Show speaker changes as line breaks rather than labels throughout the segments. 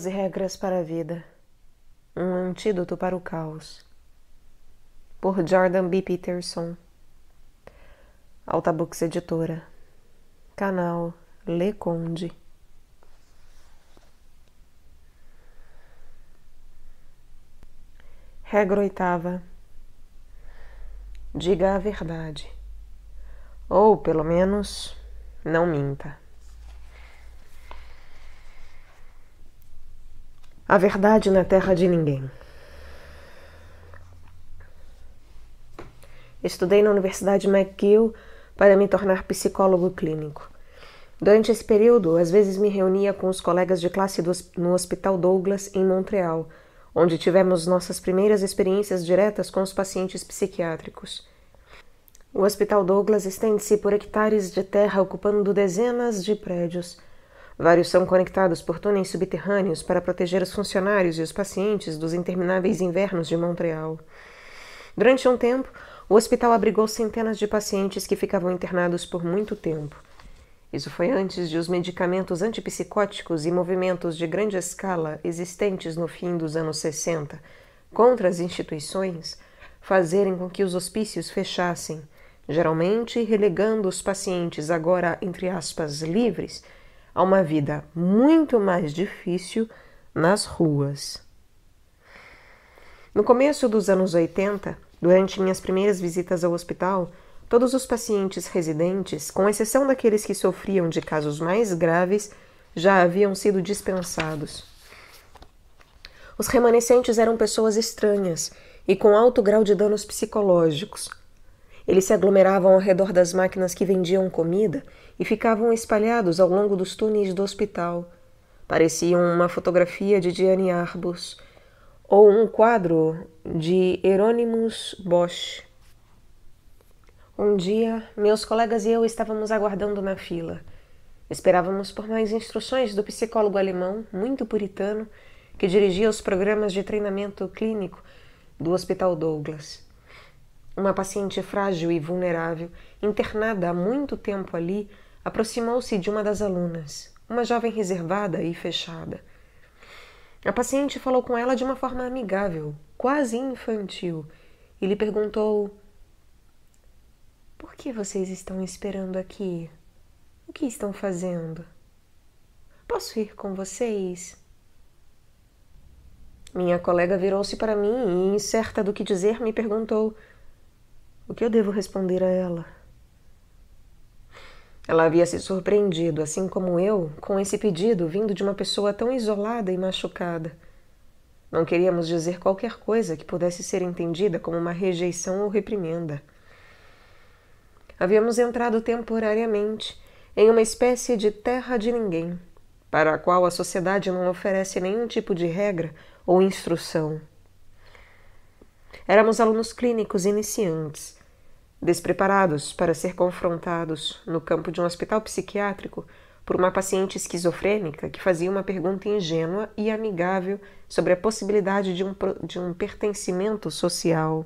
doze regras para a vida. Um antídoto para o caos. Por Jordan B. Peterson. Altabux Editora. Canal Le Conde. Regra oitava. Diga a verdade. Ou, pelo menos, não minta. a verdade na terra de ninguém. Estudei na Universidade McGill para me tornar psicólogo clínico. Durante esse período, às vezes me reunia com os colegas de classe do, no Hospital Douglas, em Montreal, onde tivemos nossas primeiras experiências diretas com os pacientes psiquiátricos. O Hospital Douglas estende-se por hectares de terra ocupando dezenas de prédios, Vários são conectados por túneis subterrâneos para proteger os funcionários e os pacientes dos intermináveis invernos de Montreal. Durante um tempo, o hospital abrigou centenas de pacientes que ficavam internados por muito tempo. Isso foi antes de os medicamentos antipsicóticos e movimentos de grande escala existentes no fim dos anos 60 contra as instituições fazerem com que os hospícios fechassem, geralmente relegando os pacientes agora, entre aspas, livres a uma vida muito mais difícil nas ruas. No começo dos anos 80, durante minhas primeiras visitas ao hospital, todos os pacientes residentes, com exceção daqueles que sofriam de casos mais graves, já haviam sido dispensados. Os remanescentes eram pessoas estranhas e com alto grau de danos psicológicos. Eles se aglomeravam ao redor das máquinas que vendiam comida e ficavam espalhados ao longo dos túneis do hospital. Pareciam uma fotografia de Diane Arbus ou um quadro de Hieronymus Bosch. Um dia, meus colegas e eu estávamos aguardando na fila. Esperávamos por mais instruções do psicólogo alemão, muito puritano, que dirigia os programas de treinamento clínico do Hospital Douglas. Uma paciente frágil e vulnerável, internada há muito tempo ali, aproximou-se de uma das alunas, uma jovem reservada e fechada. A paciente falou com ela de uma forma amigável, quase infantil, e lhe perguntou: Por que vocês estão esperando aqui? O que estão fazendo? Posso ir com vocês? Minha colega virou-se para mim e, incerta do que dizer, me perguntou: O que eu devo responder a ela? Ela havia se surpreendido, assim como eu, com esse pedido vindo de uma pessoa tão isolada e machucada. Não queríamos dizer qualquer coisa que pudesse ser entendida como uma rejeição ou reprimenda. Havíamos entrado temporariamente em uma espécie de terra de ninguém, para a qual a sociedade não oferece nenhum tipo de regra ou instrução. Éramos alunos clínicos iniciantes, despreparados para ser confrontados no campo de um hospital psiquiátrico por uma paciente esquizofrênica que fazia uma pergunta ingênua e amigável sobre a possibilidade de um, de um pertencimento social.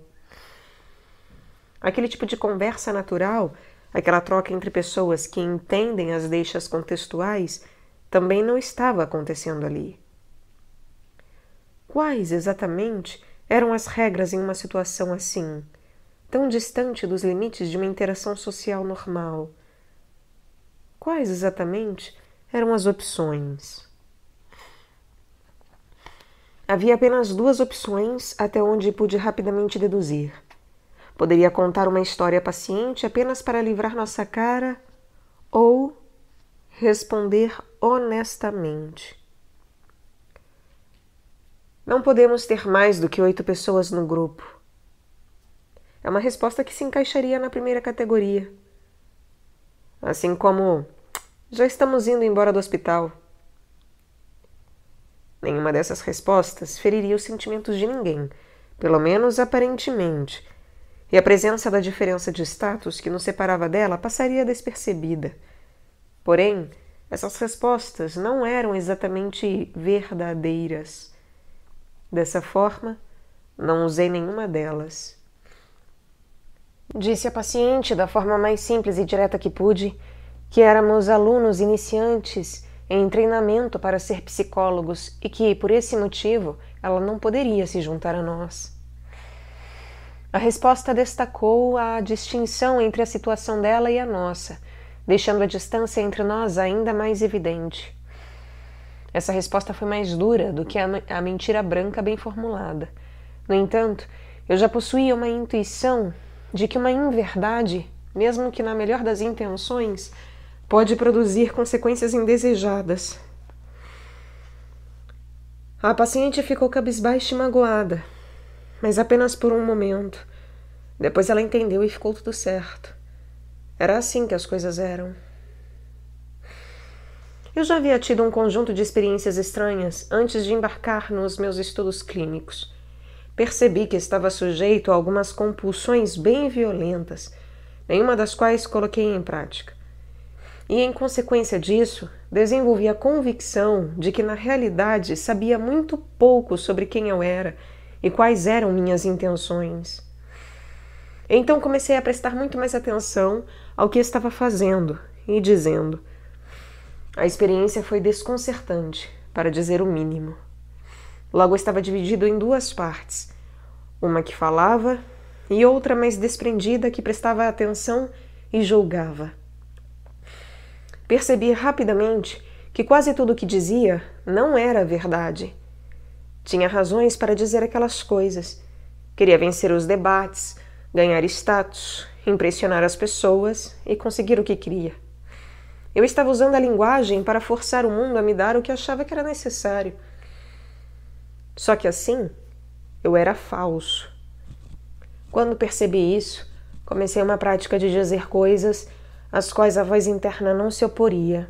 Aquele tipo de conversa natural, aquela troca entre pessoas que entendem as deixas contextuais, também não estava acontecendo ali. Quais exatamente eram as regras em uma situação assim? tão distante dos limites de uma interação social normal. Quais exatamente eram as opções? Havia apenas duas opções até onde pude rapidamente deduzir. Poderia contar uma história paciente apenas para livrar nossa cara ou responder honestamente. Não podemos ter mais do que oito pessoas no grupo. É uma resposta que se encaixaria na primeira categoria. Assim como já estamos indo embora do hospital. Nenhuma dessas respostas feriria os sentimentos de ninguém, pelo menos aparentemente, e a presença da diferença de status que nos separava dela passaria despercebida. Porém, essas respostas não eram exatamente verdadeiras. Dessa forma, não usei nenhuma delas. Disse a paciente, da forma mais simples e direta que pude, que éramos alunos iniciantes em treinamento para ser psicólogos e que, por esse motivo, ela não poderia se juntar a nós. A resposta destacou a distinção entre a situação dela e a nossa, deixando a distância entre nós ainda mais evidente. Essa resposta foi mais dura do que a, mentira branca bem formulada. No entanto, eu já possuía uma intuição de que uma inverdade, mesmo que na melhor das intenções, pode produzir consequências indesejadas. A paciente ficou cabisbaixa e magoada, mas apenas por um momento. Depois ela entendeu e ficou tudo certo. Era assim que as coisas eram. Eu já havia tido um conjunto de experiências estranhas antes de embarcar nos meus estudos clínicos. Percebi que estava sujeito a algumas compulsões bem violentas, nenhuma das quais coloquei em prática. E em consequência disso, desenvolvi a convicção de que na realidade sabia muito pouco sobre quem eu era e quais eram minhas intenções. Então comecei a prestar muito mais atenção ao que estava fazendo e dizendo. A experiência foi desconcertante, para dizer o mínimo. Logo estava dividido em duas partes, uma que falava e outra mais desprendida que prestava atenção e julgava. Percebi rapidamente que quase tudo o que dizia não era verdade. Tinha razões para dizer aquelas coisas. Queria vencer os debates, ganhar status, impressionar as pessoas e conseguir o que queria. Eu estava usando a linguagem para forçar o mundo a me dar o que achava que era necessário. Só que assim, eu era falso. Quando percebi isso, comecei uma prática de dizer coisas às quais a voz interna não se oporia.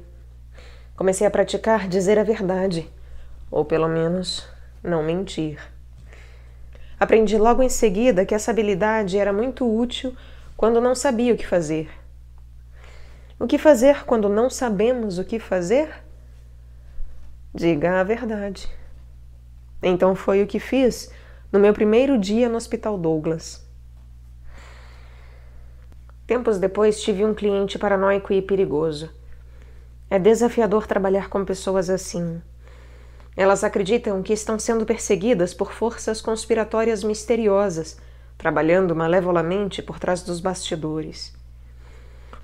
Comecei a praticar dizer a verdade, ou pelo menos não mentir. Aprendi logo em seguida que essa habilidade era muito útil quando não sabia o que fazer. O que fazer quando não sabemos o que fazer? Diga a verdade. Então foi o que fiz no meu primeiro dia no Hospital Douglas. Tempos depois tive um cliente paranoico e perigoso. É desafiador trabalhar com pessoas assim. Elas acreditam que estão sendo perseguidas por forças conspiratórias misteriosas, trabalhando malevolamente por trás dos bastidores.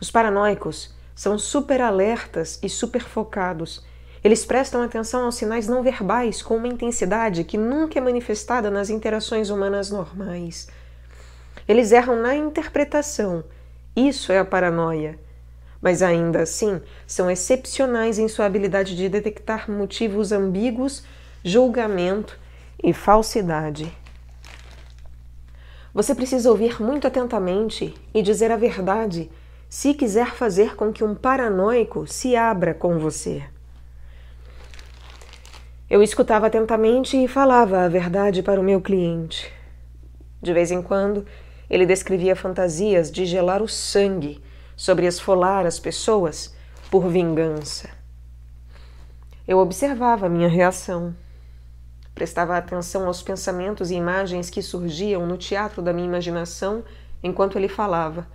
Os paranoicos são super alertas e super focados eles prestam atenção aos sinais não verbais com uma intensidade que nunca é manifestada nas interações humanas normais. Eles erram na interpretação. Isso é a paranoia. Mas ainda assim, são excepcionais em sua habilidade de detectar motivos ambíguos, julgamento e falsidade. Você precisa ouvir muito atentamente e dizer a verdade se quiser fazer com que um paranoico se abra com você. Eu escutava atentamente e falava a verdade para o meu cliente. De vez em quando, ele descrevia fantasias de gelar o sangue sobre esfolar as pessoas por vingança. Eu observava a minha reação. Prestava atenção aos pensamentos e imagens que surgiam no teatro da minha imaginação enquanto ele falava.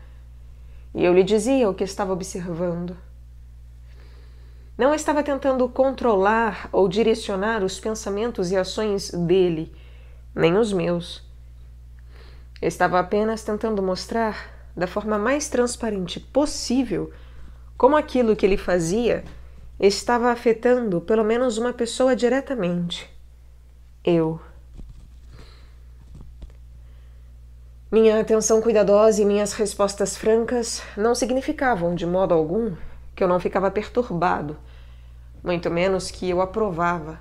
E eu lhe dizia o que estava observando. Não estava tentando controlar ou direcionar os pensamentos e ações dele, nem os meus. estava apenas tentando mostrar, da forma mais transparente possível, como aquilo que ele fazia estava afetando pelo menos uma pessoa diretamente. Eu. Minha atenção cuidadosa e minhas respostas francas não significavam, de modo algum, que eu não ficava perturbado, muito menos que eu aprovava.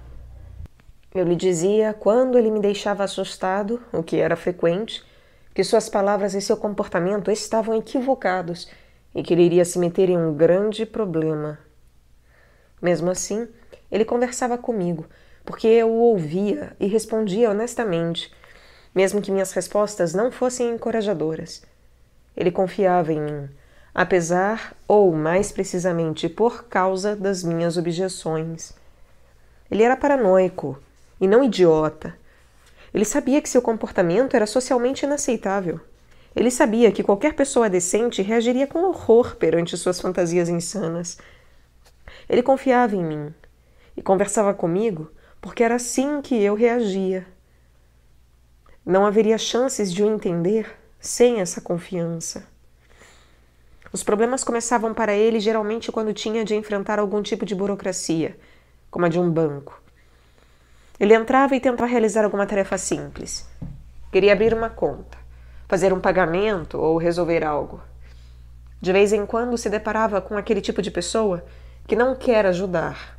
Eu lhe dizia, quando ele me deixava assustado, o que era frequente, que suas palavras e seu comportamento estavam equivocados e que ele iria se meter em um grande problema. Mesmo assim, ele conversava comigo, porque eu o ouvia e respondia honestamente, mesmo que minhas respostas não fossem encorajadoras. Ele confiava em mim apesar ou mais precisamente por causa das minhas objeções. Ele era paranoico e não idiota. Ele sabia que seu comportamento era socialmente inaceitável. Ele sabia que qualquer pessoa decente reagiria com horror perante suas fantasias insanas. Ele confiava em mim e conversava comigo porque era assim que eu reagia. Não haveria chances de o entender sem essa confiança. Os problemas começavam para ele geralmente quando tinha de enfrentar algum tipo de burocracia, como a de um banco. Ele entrava e tentava realizar alguma tarefa simples. Queria abrir uma conta, fazer um pagamento ou resolver algo. De vez em quando se deparava com aquele tipo de pessoa que não quer ajudar.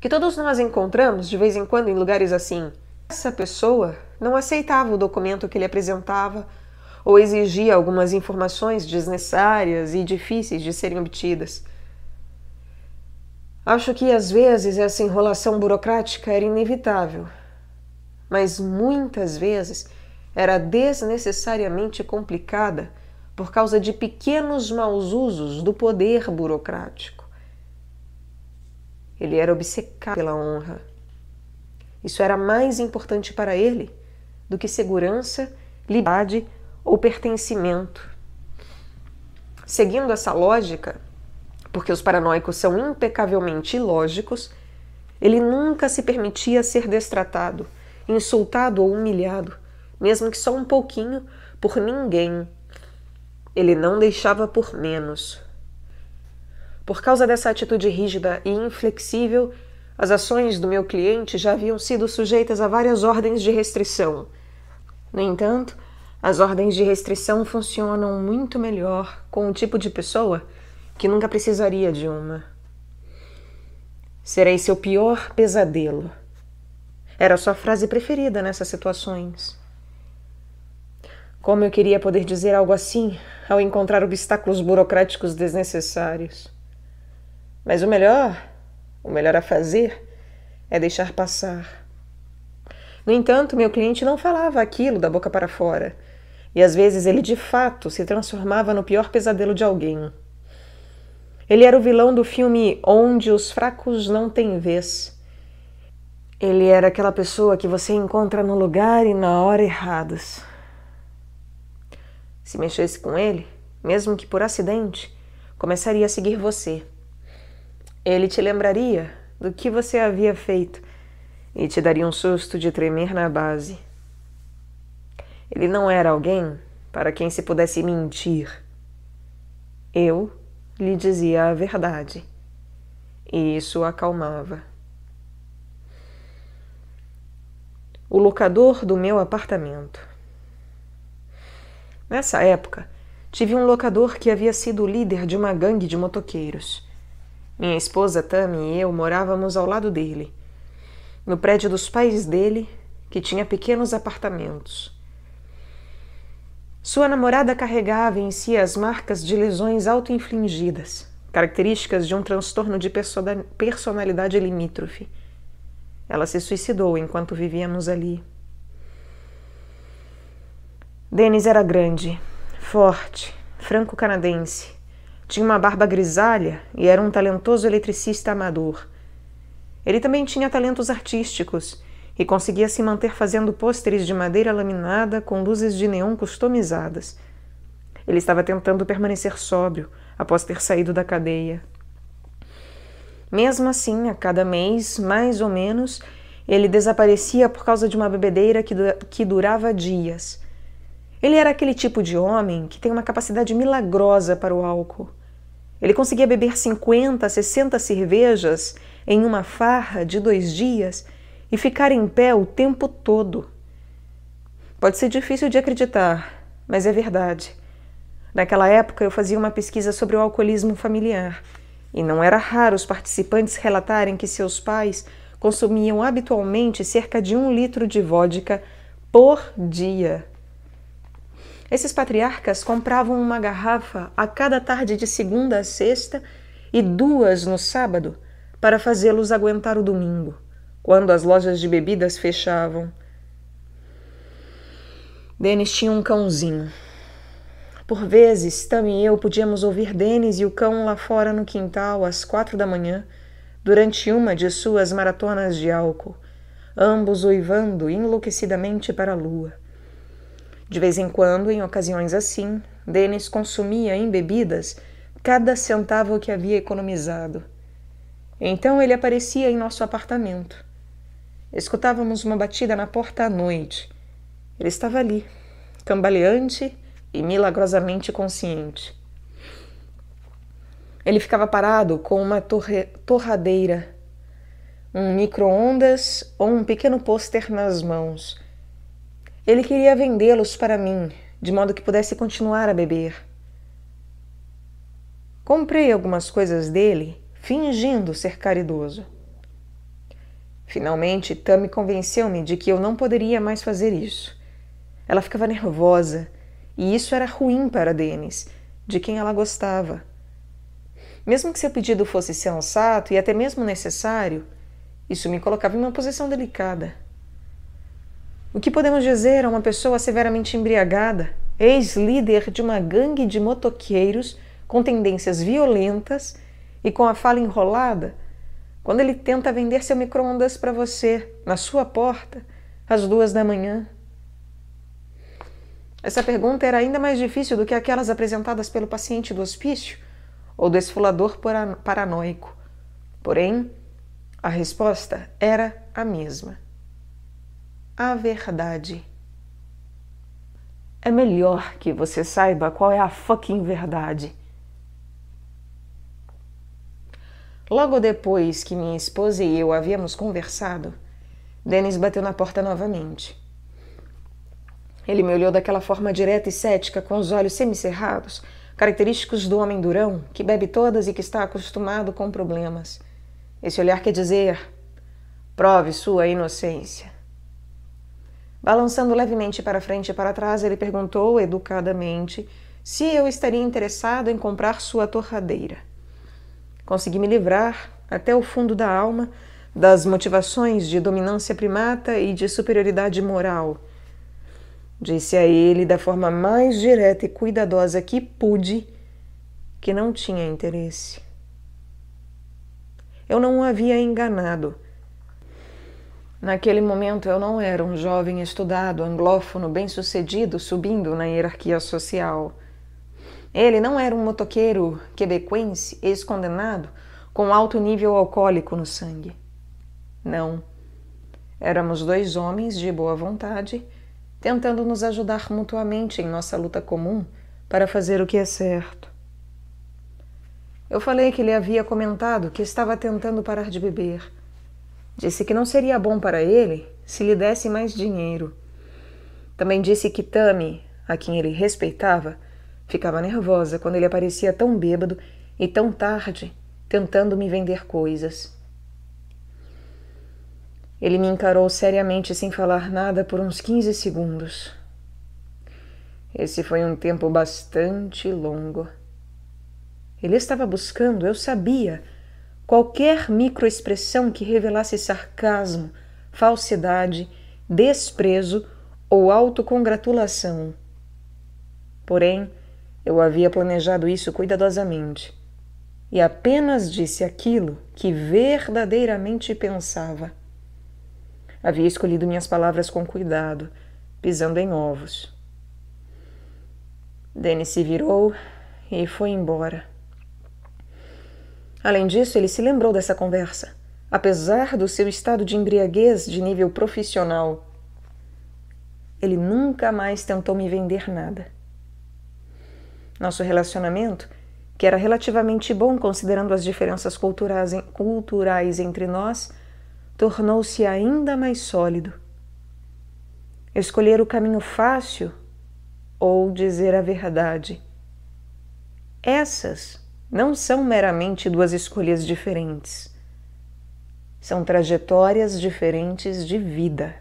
Que todos nós encontramos de vez em quando em lugares assim. Essa pessoa não aceitava o documento que ele apresentava ou exigia algumas informações desnecessárias e difíceis de serem obtidas. Acho que às vezes essa enrolação burocrática era inevitável, mas muitas vezes era desnecessariamente complicada por causa de pequenos maus usos do poder burocrático. Ele era obcecado pela honra. Isso era mais importante para ele do que segurança, liberdade ou pertencimento. Seguindo essa lógica, porque os paranoicos são impecavelmente ilógicos, ele nunca se permitia ser destratado, insultado ou humilhado, mesmo que só um pouquinho, por ninguém. Ele não deixava por menos. Por causa dessa atitude rígida e inflexível, as ações do meu cliente já haviam sido sujeitas a várias ordens de restrição. No entanto, as ordens de restrição funcionam muito melhor com o tipo de pessoa que nunca precisaria de uma. Serei seu pior pesadelo. Era sua frase preferida nessas situações. Como eu queria poder dizer algo assim ao encontrar obstáculos burocráticos desnecessários. Mas o melhor, o melhor a fazer, é deixar passar. No entanto, meu cliente não falava aquilo da boca para fora. E às vezes ele de fato se transformava no pior pesadelo de alguém. Ele era o vilão do filme Onde os Fracos Não Têm Vez. Ele era aquela pessoa que você encontra no lugar e na hora errados. Se mexesse com ele, mesmo que por acidente, começaria a seguir você. Ele te lembraria do que você havia feito e te daria um susto de tremer na base. Ele não era alguém para quem se pudesse mentir. Eu lhe dizia a verdade. E isso o acalmava. O locador do meu apartamento. Nessa época, tive um locador que havia sido líder de uma gangue de motoqueiros. Minha esposa Tammy e eu morávamos ao lado dele, no prédio dos pais dele, que tinha pequenos apartamentos. Sua namorada carregava em si as marcas de lesões autoinfligidas, características de um transtorno de personalidade limítrofe. Ela se suicidou enquanto vivíamos ali. Denis era grande, forte, franco-canadense. Tinha uma barba grisalha e era um talentoso eletricista amador. Ele também tinha talentos artísticos e conseguia se manter fazendo pôsteres de madeira laminada com luzes de neon customizadas. Ele estava tentando permanecer sóbrio após ter saído da cadeia. Mesmo assim, a cada mês, mais ou menos, ele desaparecia por causa de uma bebedeira que, que durava dias. Ele era aquele tipo de homem que tem uma capacidade milagrosa para o álcool. Ele conseguia beber 50, 60 cervejas em uma farra de dois dias e ficar em pé o tempo todo. Pode ser difícil de acreditar, mas é verdade. Naquela época eu fazia uma pesquisa sobre o alcoolismo familiar e não era raro os participantes relatarem que seus pais consumiam habitualmente cerca de um litro de vodka por dia. Esses patriarcas compravam uma garrafa a cada tarde de segunda a sexta e duas no sábado para fazê-los aguentar o domingo quando as lojas de bebidas fechavam. Denis tinha um cãozinho. Por vezes, Tam e eu podíamos ouvir Denis e o cão lá fora no quintal às quatro da manhã, durante uma de suas maratonas de álcool, ambos uivando enlouquecidamente para a lua. De vez em quando, em ocasiões assim, Denis consumia em bebidas cada centavo que havia economizado. Então ele aparecia em nosso apartamento. Escutávamos uma batida na porta à noite. Ele estava ali, cambaleante e milagrosamente consciente. Ele ficava parado com uma torre, torradeira, um micro-ondas ou um pequeno pôster nas mãos. Ele queria vendê-los para mim, de modo que pudesse continuar a beber. Comprei algumas coisas dele, fingindo ser caridoso. Finalmente, Tammy convenceu-me de que eu não poderia mais fazer isso. Ela ficava nervosa, e isso era ruim para Denis, de quem ela gostava. Mesmo que seu pedido fosse sensato e até mesmo necessário, isso me colocava em uma posição delicada. O que podemos dizer a uma pessoa severamente embriagada, ex-líder de uma gangue de motoqueiros com tendências violentas e com a fala enrolada? Quando ele tenta vender seu micro-ondas para você, na sua porta, às duas da manhã? Essa pergunta era ainda mais difícil do que aquelas apresentadas pelo paciente do hospício ou do esfolador paranoico. Porém, a resposta era a mesma. A verdade. É melhor que você saiba qual é a fucking verdade Logo depois que minha esposa e eu havíamos conversado, Denis bateu na porta novamente. Ele me olhou daquela forma direta e cética, com os olhos semicerrados, característicos do homem durão, que bebe todas e que está acostumado com problemas. Esse olhar quer dizer: prove sua inocência. Balançando levemente para frente e para trás, ele perguntou educadamente se eu estaria interessado em comprar sua torradeira. Consegui me livrar, até o fundo da alma, das motivações de dominância primata e de superioridade moral. Disse a ele da forma mais direta e cuidadosa que pude que não tinha interesse. Eu não o havia enganado. Naquele momento eu não era um jovem estudado, anglófono, bem-sucedido, subindo na hierarquia social. Ele não era um motoqueiro quebequense ex-condenado com alto nível alcoólico no sangue. Não. Éramos dois homens de boa vontade, tentando nos ajudar mutuamente em nossa luta comum para fazer o que é certo. Eu falei que ele havia comentado que estava tentando parar de beber. Disse que não seria bom para ele se lhe desse mais dinheiro. Também disse que Tami, a quem ele respeitava, Ficava nervosa quando ele aparecia tão bêbado e tão tarde, tentando me vender coisas. Ele me encarou seriamente sem falar nada por uns 15 segundos. Esse foi um tempo bastante longo. Ele estava buscando, eu sabia, qualquer microexpressão que revelasse sarcasmo, falsidade, desprezo ou autocongratulação. Porém, eu havia planejado isso cuidadosamente e apenas disse aquilo que verdadeiramente pensava. Havia escolhido minhas palavras com cuidado, pisando em ovos. Denis se virou e foi embora. Além disso, ele se lembrou dessa conversa, apesar do seu estado de embriaguez de nível profissional. Ele nunca mais tentou me vender nada. Nosso relacionamento, que era relativamente bom considerando as diferenças culturais, culturais entre nós, tornou-se ainda mais sólido. Escolher o caminho fácil ou dizer a verdade. Essas não são meramente duas escolhas diferentes. São trajetórias diferentes de vida.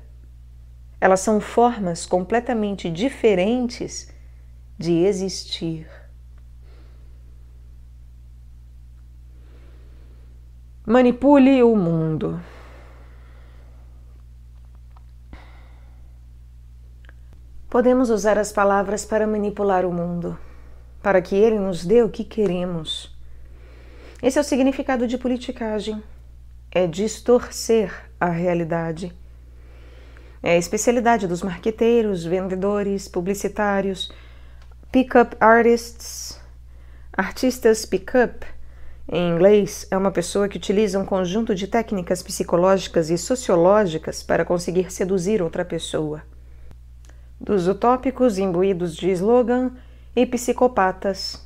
Elas são formas completamente diferentes de existir. Manipule o mundo. Podemos usar as palavras para manipular o mundo, para que ele nos dê o que queremos. Esse é o significado de politicagem: é distorcer a realidade. É a especialidade dos marqueteiros, vendedores, publicitários Pickup artists. Artistas pickup, em inglês, é uma pessoa que utiliza um conjunto de técnicas psicológicas e sociológicas para conseguir seduzir outra pessoa. Dos utópicos imbuídos de slogan e psicopatas,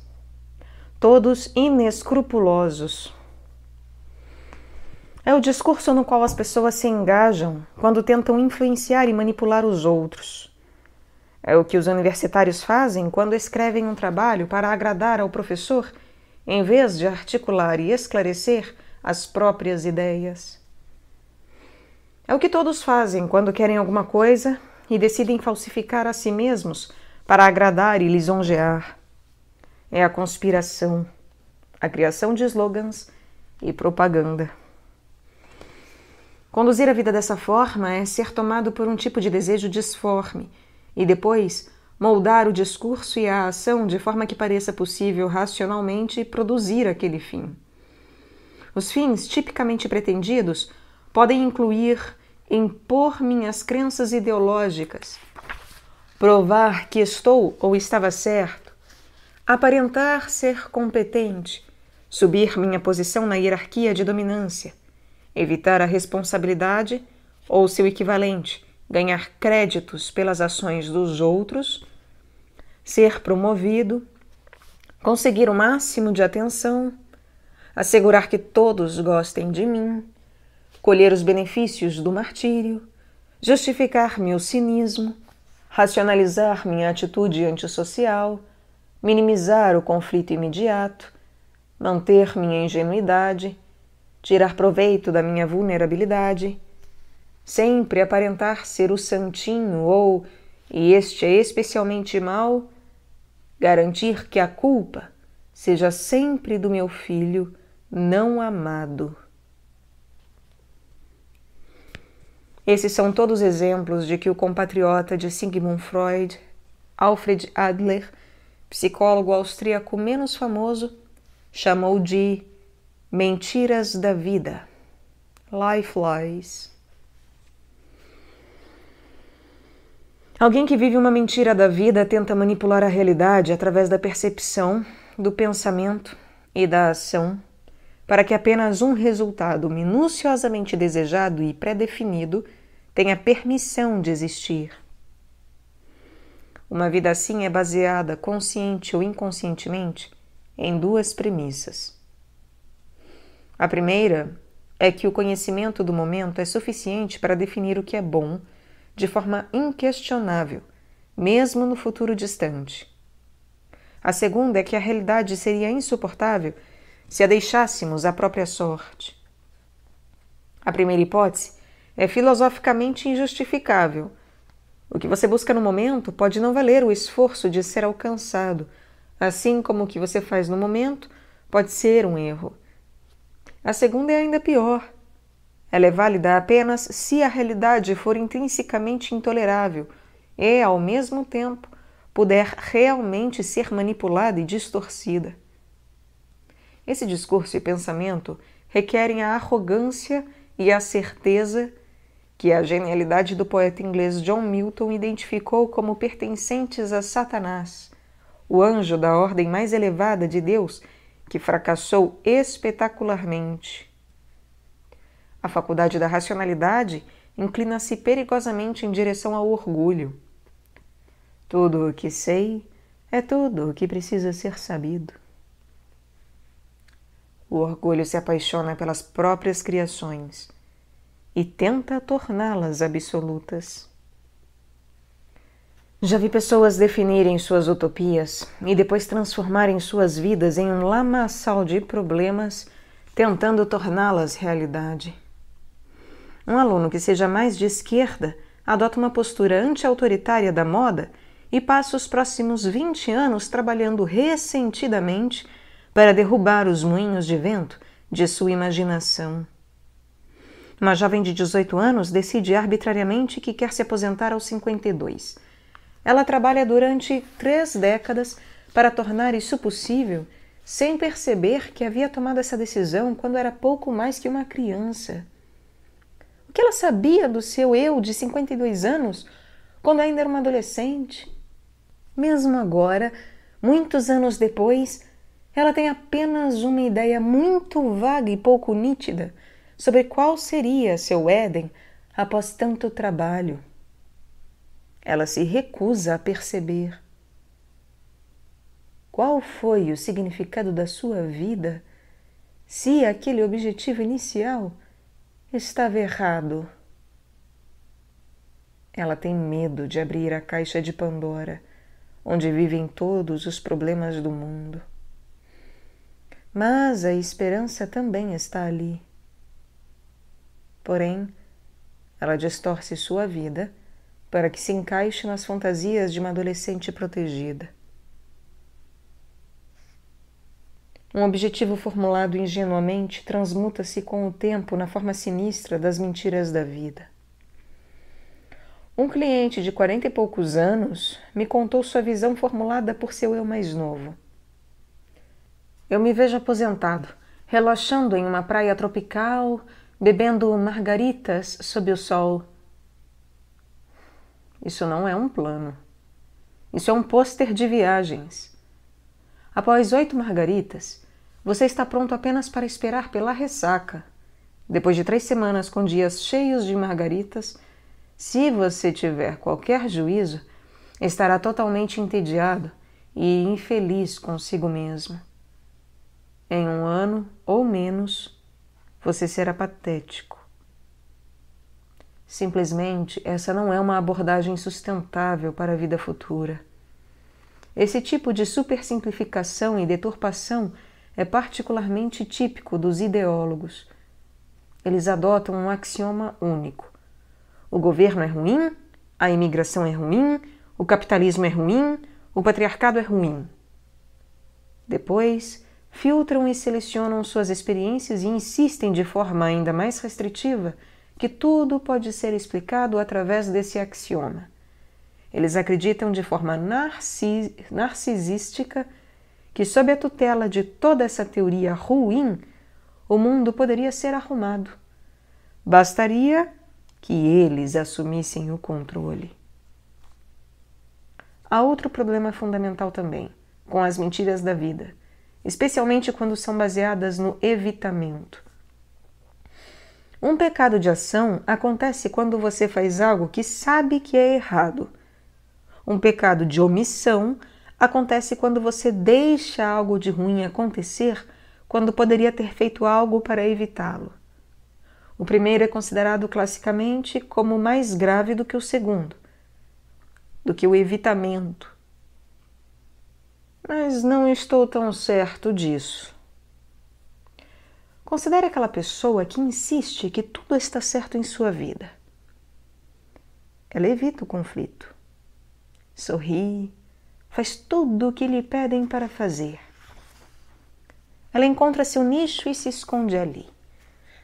todos inescrupulosos. É o discurso no qual as pessoas se engajam quando tentam influenciar e manipular os outros. É o que os universitários fazem quando escrevem um trabalho para agradar ao professor, em vez de articular e esclarecer as próprias ideias. É o que todos fazem quando querem alguma coisa e decidem falsificar a si mesmos para agradar e lisonjear. É a conspiração, a criação de slogans e propaganda. Conduzir a vida dessa forma é ser tomado por um tipo de desejo disforme e depois moldar o discurso e a ação de forma que pareça possível racionalmente produzir aquele fim. Os fins tipicamente pretendidos podem incluir impor minhas crenças ideológicas, provar que estou ou estava certo, aparentar ser competente, subir minha posição na hierarquia de dominância, evitar a responsabilidade ou seu equivalente ganhar créditos pelas ações dos outros, ser promovido, conseguir o máximo de atenção, assegurar que todos gostem de mim, colher os benefícios do martírio, justificar meu cinismo, racionalizar minha atitude antissocial, minimizar o conflito imediato, manter minha ingenuidade, tirar proveito da minha vulnerabilidade sempre aparentar ser o santinho ou, e este é especialmente mal, garantir que a culpa seja sempre do meu filho não amado. Esses são todos exemplos de que o compatriota de Sigmund Freud, Alfred Adler, psicólogo austríaco menos famoso, chamou de mentiras da vida, life lies. Alguém que vive uma mentira da vida tenta manipular a realidade através da percepção, do pensamento e da ação, para que apenas um resultado minuciosamente desejado e pré-definido tenha permissão de existir. Uma vida assim é baseada, consciente ou inconscientemente, em duas premissas. A primeira é que o conhecimento do momento é suficiente para definir o que é bom de forma inquestionável, mesmo no futuro distante. A segunda é que a realidade seria insuportável se a deixássemos à própria sorte. A primeira hipótese é filosoficamente injustificável. O que você busca no momento pode não valer o esforço de ser alcançado, assim como o que você faz no momento pode ser um erro. A segunda é ainda pior ela é válida apenas se a realidade for intrinsecamente intolerável e, ao mesmo tempo, puder realmente ser manipulada e distorcida. Esse discurso e pensamento requerem a arrogância e a certeza que a genialidade do poeta inglês John Milton identificou como pertencentes a Satanás, o anjo da ordem mais elevada de Deus, que fracassou espetacularmente. A faculdade da racionalidade inclina-se perigosamente em direção ao orgulho. Tudo o que sei é tudo o que precisa ser sabido. O orgulho se apaixona pelas próprias criações e tenta torná-las absolutas. Já vi pessoas definirem suas utopias e depois transformarem suas vidas em um lamaçal de problemas, tentando torná-las realidade. Um aluno que seja mais de esquerda adota uma postura anti-autoritária da moda e passa os próximos 20 anos trabalhando ressentidamente para derrubar os moinhos de vento de sua imaginação. Uma jovem de 18 anos decide arbitrariamente que quer se aposentar aos 52. Ela trabalha durante três décadas para tornar isso possível, sem perceber que havia tomado essa decisão quando era pouco mais que uma criança. O que ela sabia do seu eu de 52 anos quando ainda era uma adolescente? Mesmo agora, muitos anos depois, ela tem apenas uma ideia muito vaga e pouco nítida sobre qual seria seu Éden após tanto trabalho. Ela se recusa a perceber. Qual foi o significado da sua vida se aquele objetivo inicial Estava errado. Ela tem medo de abrir a caixa de Pandora, onde vivem todos os problemas do mundo. Mas a esperança também está ali. Porém, ela distorce sua vida para que se encaixe nas fantasias de uma adolescente protegida. Um objetivo formulado ingenuamente transmuta-se com o tempo na forma sinistra das mentiras da vida. Um cliente de quarenta e poucos anos me contou sua visão formulada por seu eu mais novo. Eu me vejo aposentado, relaxando em uma praia tropical, bebendo margaritas sob o sol. Isso não é um plano. Isso é um pôster de viagens. Após oito margaritas, você está pronto apenas para esperar pela ressaca. Depois de três semanas com dias cheios de margaritas, se você tiver qualquer juízo, estará totalmente entediado e infeliz consigo mesmo. Em um ano ou menos, você será patético. Simplesmente, essa não é uma abordagem sustentável para a vida futura. Esse tipo de supersimplificação e deturpação é particularmente típico dos ideólogos. Eles adotam um axioma único: o governo é ruim, a imigração é ruim, o capitalismo é ruim, o patriarcado é ruim. Depois, filtram e selecionam suas experiências e insistem de forma ainda mais restritiva que tudo pode ser explicado através desse axioma. Eles acreditam de forma narcis narcisística que, sob a tutela de toda essa teoria ruim, o mundo poderia ser arrumado. Bastaria que eles assumissem o controle. Há outro problema fundamental também com as mentiras da vida, especialmente quando são baseadas no evitamento. Um pecado de ação acontece quando você faz algo que sabe que é errado. Um pecado de omissão acontece quando você deixa algo de ruim acontecer quando poderia ter feito algo para evitá-lo. O primeiro é considerado classicamente como mais grave do que o segundo, do que o evitamento. Mas não estou tão certo disso. Considere aquela pessoa que insiste que tudo está certo em sua vida. Ela evita o conflito. Sorri, faz tudo o que lhe pedem para fazer. Ela encontra seu nicho e se esconde ali.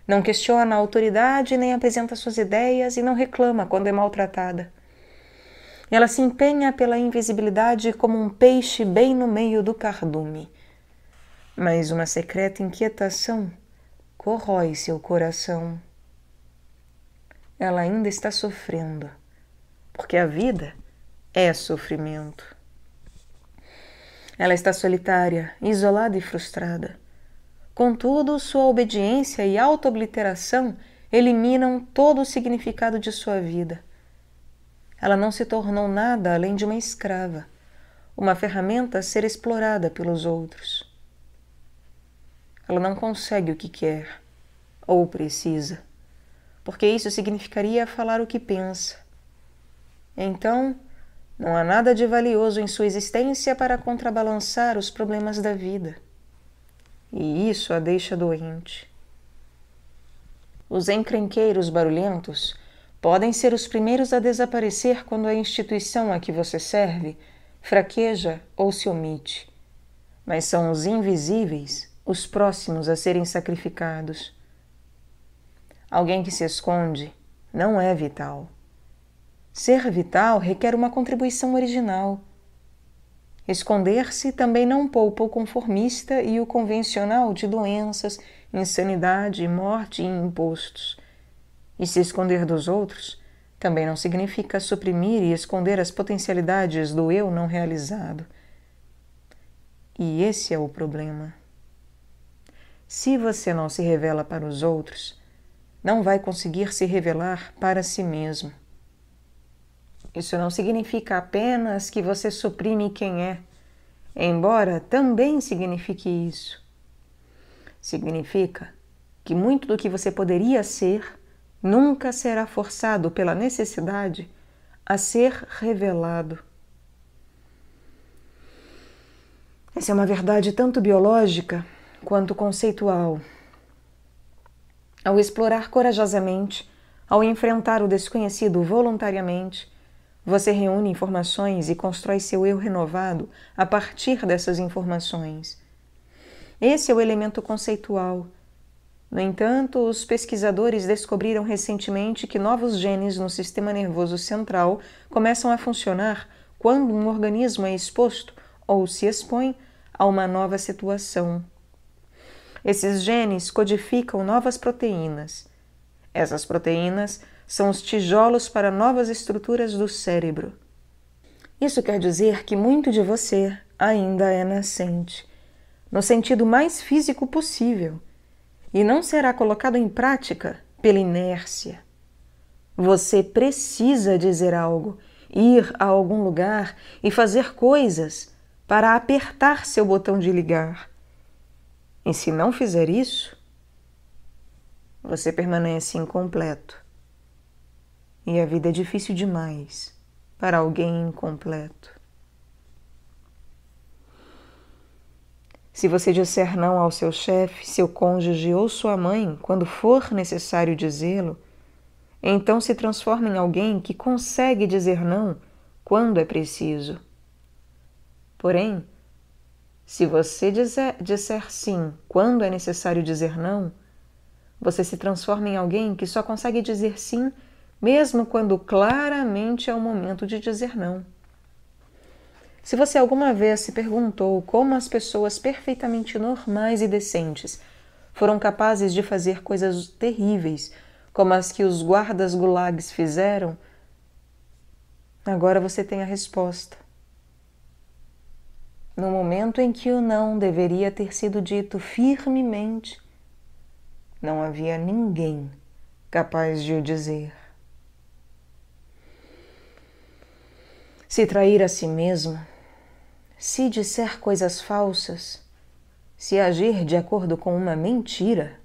Não questiona a autoridade, nem apresenta suas ideias e não reclama quando é maltratada. Ela se empenha pela invisibilidade como um peixe bem no meio do cardume. Mas uma secreta inquietação corrói seu coração. Ela ainda está sofrendo, porque a vida é sofrimento. Ela está solitária, isolada e frustrada. Contudo, sua obediência e auto-obliteração eliminam todo o significado de sua vida. Ela não se tornou nada além de uma escrava, uma ferramenta a ser explorada pelos outros. Ela não consegue o que quer ou precisa, porque isso significaria falar o que pensa. Então, não há nada de valioso em sua existência para contrabalançar os problemas da vida. E isso a deixa doente. Os encrenqueiros barulhentos podem ser os primeiros a desaparecer quando a instituição a que você serve fraqueja ou se omite. Mas são os invisíveis os próximos a serem sacrificados. Alguém que se esconde não é vital. Ser vital requer uma contribuição original. Esconder-se também não poupa o conformista e o convencional de doenças, insanidade, morte e impostos. E se esconder dos outros também não significa suprimir e esconder as potencialidades do eu não realizado. E esse é o problema. Se você não se revela para os outros, não vai conseguir se revelar para si mesmo. Isso não significa apenas que você suprime quem é, embora também signifique isso. Significa que muito do que você poderia ser nunca será forçado pela necessidade a ser revelado. Essa é uma verdade tanto biológica quanto conceitual. Ao explorar corajosamente, ao enfrentar o desconhecido voluntariamente, você reúne informações e constrói seu eu renovado a partir dessas informações. Esse é o elemento conceitual. No entanto, os pesquisadores descobriram recentemente que novos genes no sistema nervoso central começam a funcionar quando um organismo é exposto ou se expõe a uma nova situação. Esses genes codificam novas proteínas. Essas proteínas são os tijolos para novas estruturas do cérebro. Isso quer dizer que muito de você ainda é nascente, no sentido mais físico possível, e não será colocado em prática pela inércia. Você precisa dizer algo, ir a algum lugar e fazer coisas para apertar seu botão de ligar. E se não fizer isso, você permanece incompleto. E a vida é difícil demais para alguém incompleto. Se você disser não ao seu chefe, seu cônjuge ou sua mãe quando for necessário dizê-lo, então se transforma em alguém que consegue dizer não quando é preciso. Porém, se você dizer, disser sim quando é necessário dizer não, você se transforma em alguém que só consegue dizer sim mesmo quando claramente é o momento de dizer não. Se você alguma vez se perguntou como as pessoas perfeitamente normais e decentes foram capazes de fazer coisas terríveis, como as que os guardas gulags fizeram, agora você tem a resposta. No momento em que o não deveria ter sido dito firmemente, não havia ninguém capaz de o dizer. se trair a si mesma, se disser coisas falsas, se agir de acordo com uma mentira,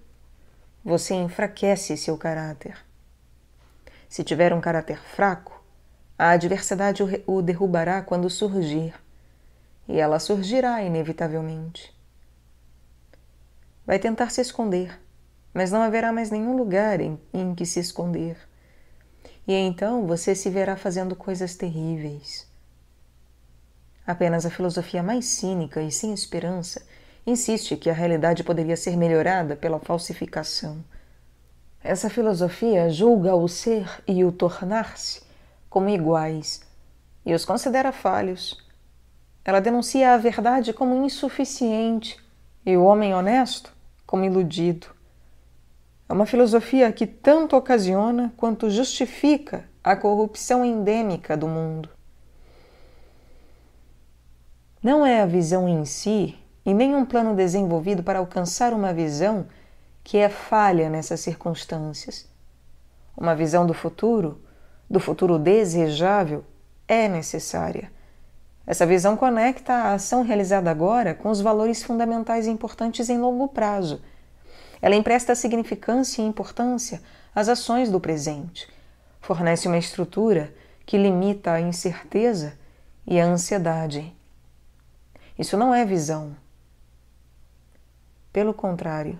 você enfraquece seu caráter. Se tiver um caráter fraco, a adversidade o derrubará quando surgir, e ela surgirá inevitavelmente. Vai tentar se esconder, mas não haverá mais nenhum lugar em, em que se esconder e então você se verá fazendo coisas terríveis. Apenas a filosofia mais cínica e sem esperança insiste que a realidade poderia ser melhorada pela falsificação. Essa filosofia julga o ser e o tornar-se como iguais e os considera falhos. Ela denuncia a verdade como insuficiente e o homem honesto como iludido. É uma filosofia que tanto ocasiona quanto justifica a corrupção endêmica do mundo. Não é a visão em si e nem um plano desenvolvido para alcançar uma visão que é falha nessas circunstâncias. Uma visão do futuro, do futuro desejável, é necessária. Essa visão conecta a ação realizada agora com os valores fundamentais importantes em longo prazo ela empresta significância e importância às ações do presente, fornece uma estrutura que limita a incerteza e a ansiedade. Isso não é visão. Pelo contrário,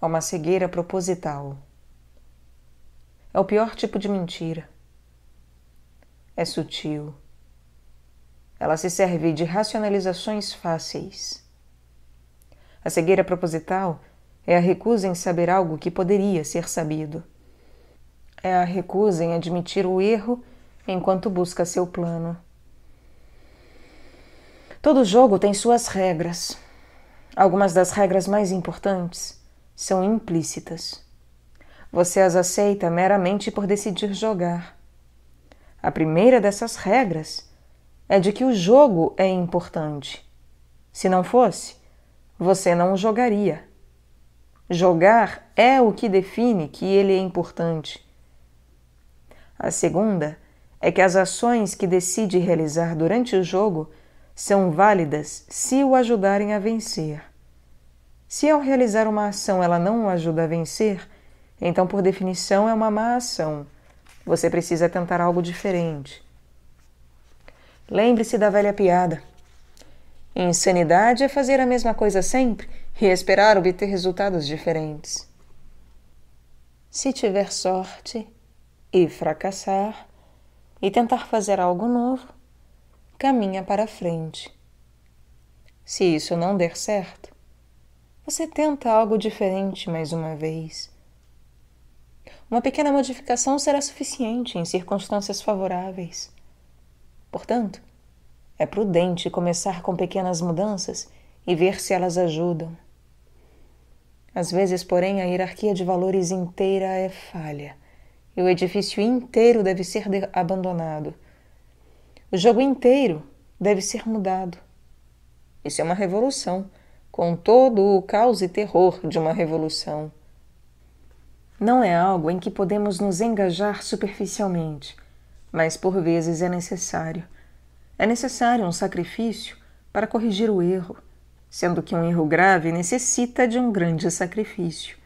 é uma cegueira proposital. É o pior tipo de mentira. É sutil. Ela se serve de racionalizações fáceis a cegueira proposital é a recusa em saber algo que poderia ser sabido. É a recusa em admitir o erro enquanto busca seu plano. Todo jogo tem suas regras. Algumas das regras mais importantes são implícitas. Você as aceita meramente por decidir jogar. A primeira dessas regras é de que o jogo é importante. Se não fosse, você não jogaria. Jogar é o que define que ele é importante. A segunda é que as ações que decide realizar durante o jogo são válidas se o ajudarem a vencer. Se ao realizar uma ação ela não o ajuda a vencer, então por definição é uma má ação. Você precisa tentar algo diferente. Lembre-se da velha piada. Insanidade é fazer a mesma coisa sempre e esperar obter resultados diferentes. Se tiver sorte e fracassar e tentar fazer algo novo, caminha para frente. Se isso não der certo, você tenta algo diferente mais uma vez. Uma pequena modificação será suficiente em circunstâncias favoráveis. Portanto, é prudente começar com pequenas mudanças e ver se elas ajudam. Às vezes, porém, a hierarquia de valores inteira é falha e o edifício inteiro deve ser abandonado. O jogo inteiro deve ser mudado. Isso é uma revolução, com todo o caos e terror de uma revolução. Não é algo em que podemos nos engajar superficialmente, mas por vezes é necessário é necessário um sacrifício para corrigir o erro, sendo que um erro grave necessita de um grande sacrifício.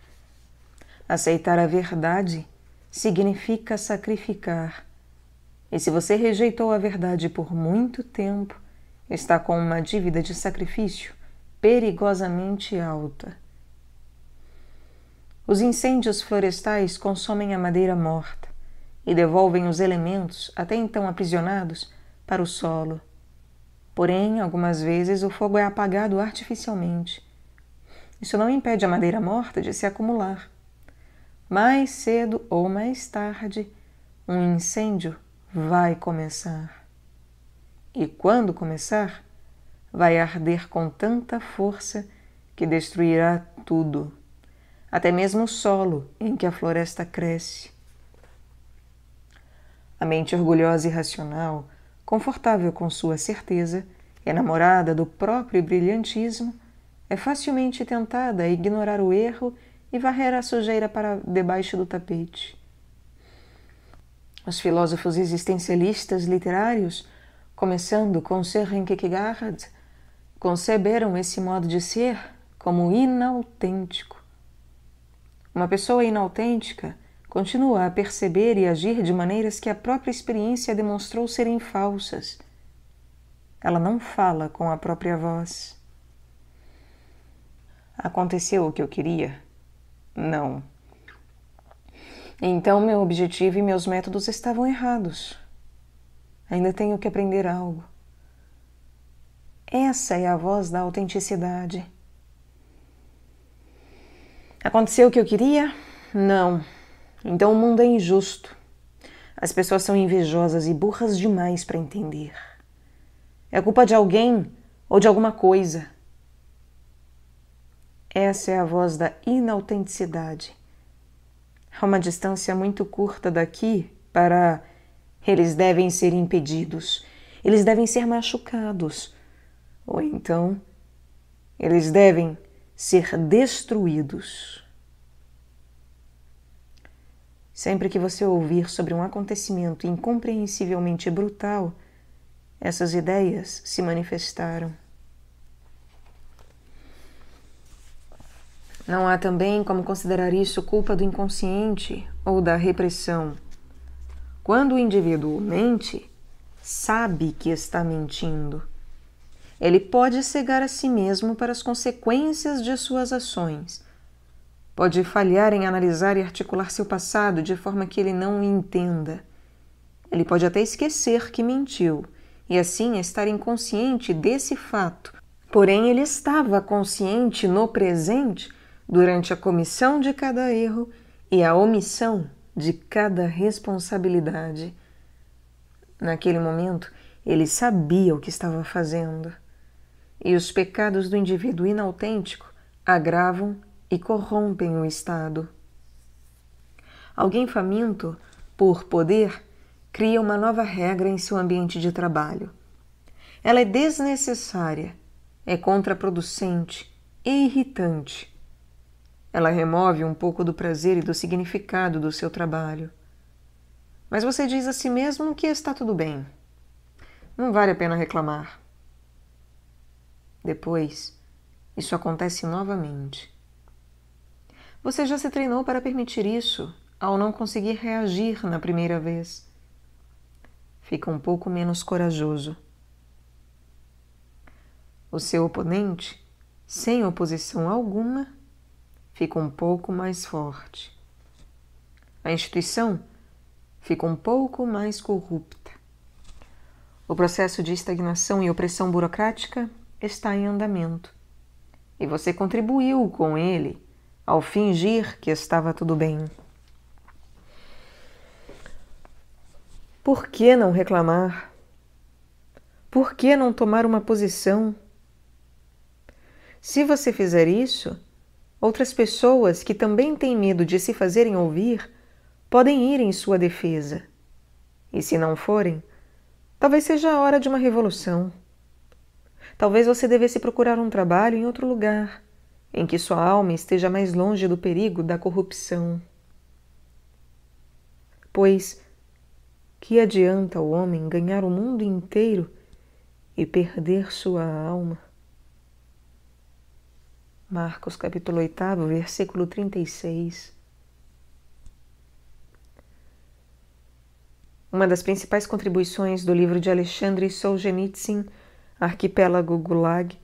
Aceitar a verdade significa sacrificar. E se você rejeitou a verdade por muito tempo, está com uma dívida de sacrifício perigosamente alta. Os incêndios florestais consomem a madeira morta e devolvem os elementos, até então aprisionados, para o solo. Porém, algumas vezes o fogo é apagado artificialmente. Isso não impede a madeira morta de se acumular. Mais cedo ou mais tarde, um incêndio vai começar. E quando começar, vai arder com tanta força que destruirá tudo, até mesmo o solo em que a floresta cresce. A mente orgulhosa e racional confortável com sua certeza, é namorada do próprio brilhantismo, é facilmente tentada a ignorar o erro e varrer a sujeira para debaixo do tapete. Os filósofos existencialistas literários, começando com Søren Kierkegaard, conceberam esse modo de ser como inautêntico. Uma pessoa inautêntica continua a perceber e agir de maneiras que a própria experiência demonstrou serem falsas. Ela não fala com a própria voz. Aconteceu o que eu queria? Não. Então, meu objetivo e meus métodos estavam errados. Ainda tenho que aprender algo. Essa é a voz da autenticidade. Aconteceu o que eu queria? Não. Então o mundo é injusto. As pessoas são invejosas e burras demais para entender. É culpa de alguém ou de alguma coisa. Essa é a voz da inautenticidade. Há uma distância muito curta daqui para eles devem ser impedidos, eles devem ser machucados, ou então eles devem ser destruídos. Sempre que você ouvir sobre um acontecimento incompreensivelmente brutal, essas ideias se manifestaram. Não há também como considerar isso culpa do inconsciente ou da repressão. Quando o indivíduo mente, sabe que está mentindo. Ele pode cegar a si mesmo para as consequências de suas ações Pode falhar em analisar e articular seu passado de forma que ele não o entenda. Ele pode até esquecer que mentiu e assim estar inconsciente desse fato. Porém, ele estava consciente no presente durante a comissão de cada erro e a omissão de cada responsabilidade. Naquele momento, ele sabia o que estava fazendo. E os pecados do indivíduo inautêntico agravam e corrompem o Estado. Alguém faminto por poder cria uma nova regra em seu ambiente de trabalho. Ela é desnecessária, é contraproducente e é irritante. Ela remove um pouco do prazer e do significado do seu trabalho. Mas você diz a si mesmo que está tudo bem. Não vale a pena reclamar. Depois, isso acontece novamente. Você já se treinou para permitir isso ao não conseguir reagir na primeira vez. Fica um pouco menos corajoso. O seu oponente, sem oposição alguma, fica um pouco mais forte. A instituição fica um pouco mais corrupta. O processo de estagnação e opressão burocrática está em andamento, e você contribuiu com ele ao fingir que estava tudo bem. Por que não reclamar? Por que não tomar uma posição? Se você fizer isso, outras pessoas que também têm medo de se fazerem ouvir podem ir em sua defesa. E se não forem, talvez seja a hora de uma revolução. Talvez você devesse procurar um trabalho em outro lugar em que sua alma esteja mais longe do perigo da corrupção. Pois, que adianta o homem ganhar o mundo inteiro e perder sua alma? Marcos capítulo 8, versículo 36. Uma das principais contribuições do livro de Alexandre Solzhenitsyn, Arquipélago Gulag,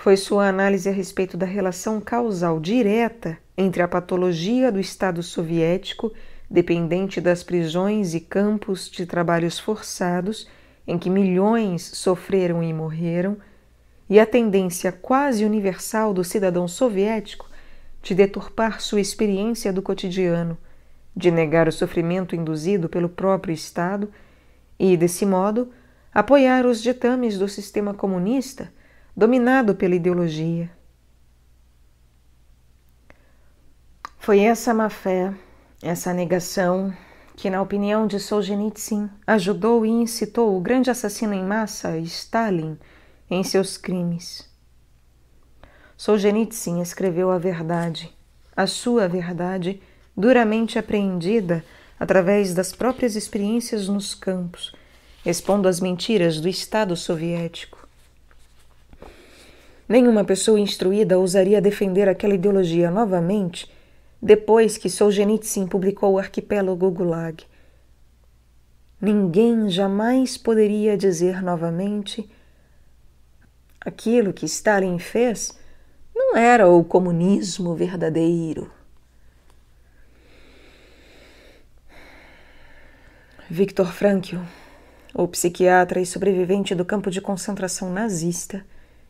foi sua análise a respeito da relação causal direta entre a patologia do Estado soviético, dependente das prisões e campos de trabalhos forçados, em que milhões sofreram e morreram, e a tendência quase universal do cidadão soviético de deturpar sua experiência do cotidiano, de negar o sofrimento induzido pelo próprio Estado e, desse modo, apoiar os ditames do sistema comunista dominado pela ideologia. Foi essa má fé, essa negação, que, na opinião de Solzhenitsyn, ajudou e incitou o grande assassino em massa, Stalin, em seus crimes. Solzhenitsyn escreveu a verdade, a sua verdade, duramente apreendida através das próprias experiências nos campos, expondo as mentiras do Estado soviético. Nenhuma pessoa instruída ousaria defender aquela ideologia novamente depois que Solzhenitsyn publicou o Arquipélago Gulag. Ninguém jamais poderia dizer novamente aquilo que Stalin fez não era o comunismo verdadeiro. Viktor Frankl, o psiquiatra e sobrevivente do campo de concentração nazista,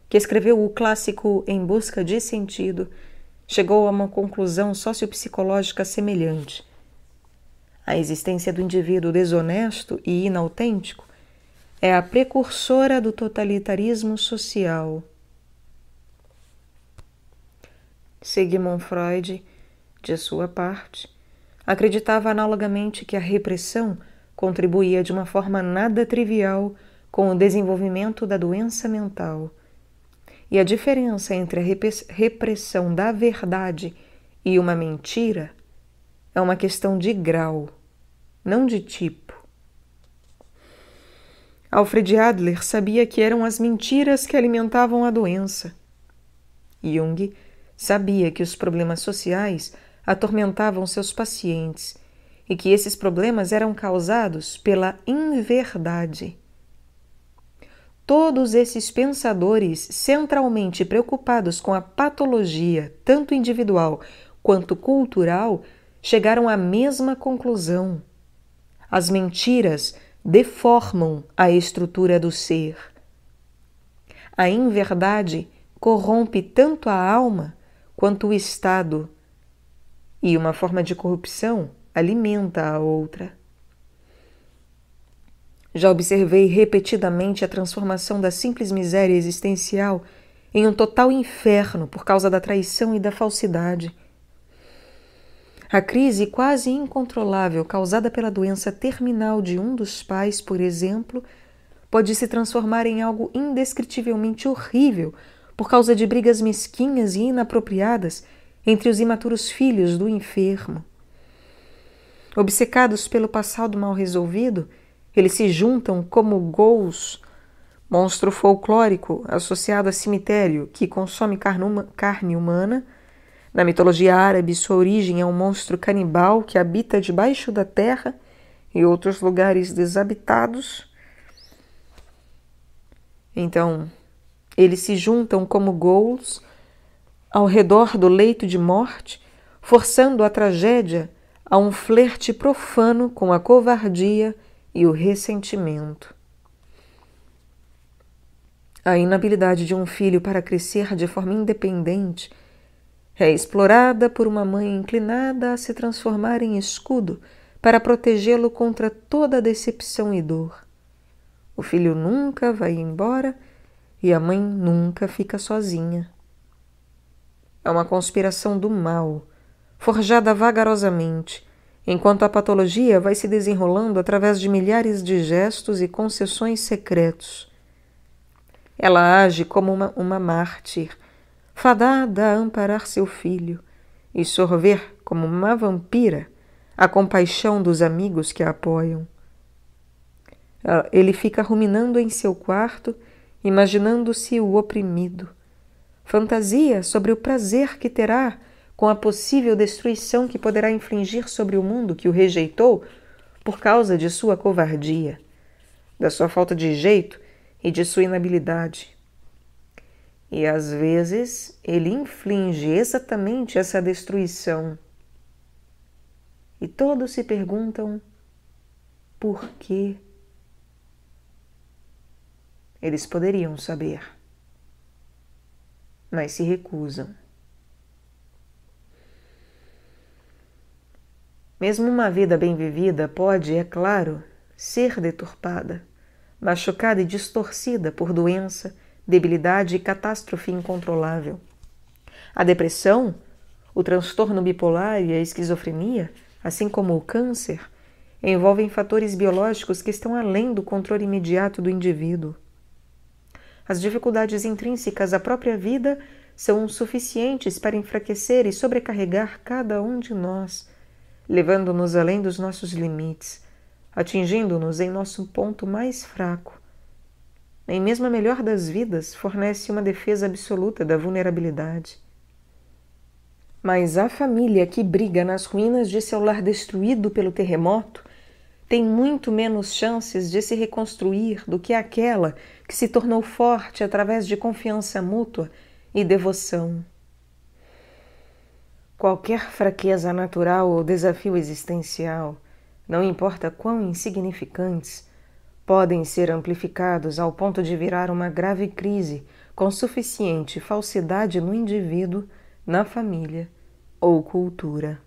que escreveu o clássico Em Busca de Sentido, chegou a uma conclusão sociopsicológica semelhante. A existência do indivíduo desonesto e inautêntico é a precursora do totalitarismo social. Sigmund Freud, de sua parte, acreditava analogamente que a repressão contribuía de uma forma nada trivial com o desenvolvimento da doença mental e a diferença entre a repressão da verdade e uma mentira é uma questão de grau, não de tipo. Alfred Adler sabia que eram as mentiras que alimentavam a doença. Jung sabia que os problemas sociais atormentavam seus pacientes e que esses problemas eram causados pela inverdade. Todos esses pensadores, centralmente preocupados com a patologia, tanto individual quanto cultural, chegaram à mesma conclusão. As mentiras deformam a estrutura do ser. A inverdade corrompe tanto a alma quanto o estado, e uma forma de corrupção alimenta a outra. Já observei repetidamente a transformação da simples miséria existencial em um total inferno por causa da traição e da falsidade. A crise quase incontrolável causada pela doença terminal de um dos pais, por exemplo, pode se transformar em algo indescritivelmente horrível por causa de brigas mesquinhas e inapropriadas entre os imaturos filhos do enfermo. Obcecados pelo passado mal resolvido, eles se juntam como ghouls, monstro folclórico associado a cemitério que consome carne humana. Na mitologia árabe, sua origem é um monstro canibal que habita debaixo da terra e outros lugares desabitados. Então, eles se juntam como ghouls ao redor do leito de morte, forçando a tragédia a um flerte profano com a covardia e o ressentimento. A inabilidade de um filho para crescer de forma independente é explorada por uma mãe inclinada a se transformar em escudo para protegê-lo contra toda decepção e dor. O filho nunca vai embora e a mãe nunca fica sozinha. É uma conspiração do mal, forjada vagarosamente, enquanto a patologia vai se desenrolando através de milhares de gestos e concessões secretos. Ela age como uma, uma mártir, fadada a amparar seu filho e sorver, como uma vampira, a compaixão dos amigos que a apoiam. Ah, ele fica ruminando em seu quarto, imaginando-se o oprimido. Fantasia sobre o prazer que terá com a possível destruição que poderá infligir sobre o mundo que o rejeitou por causa de sua covardia, da sua falta de jeito e de sua inabilidade. E às vezes ele inflige exatamente essa destruição. E todos se perguntam por quê. Eles poderiam saber, mas se recusam. Mesmo uma vida bem vivida pode, é claro, ser deturpada, machucada e distorcida por doença, debilidade e catástrofe incontrolável. A depressão, o transtorno bipolar e a esquizofrenia, assim como o câncer, envolvem fatores biológicos que estão além do controle imediato do indivíduo. As dificuldades intrínsecas à própria vida são suficientes para enfraquecer e sobrecarregar cada um de nós levando-nos além dos nossos limites, atingindo-nos em nosso ponto mais fraco. Nem mesmo a melhor das vidas fornece uma defesa absoluta da vulnerabilidade. Mas a família que briga nas ruínas de seu lar destruído pelo terremoto tem muito menos chances de se reconstruir do que aquela que se tornou forte através de confiança mútua e devoção. Qualquer fraqueza natural ou desafio existencial, não importa quão insignificantes, podem ser amplificados ao ponto de virar uma grave crise com suficiente falsidade no indivíduo, na família ou cultura.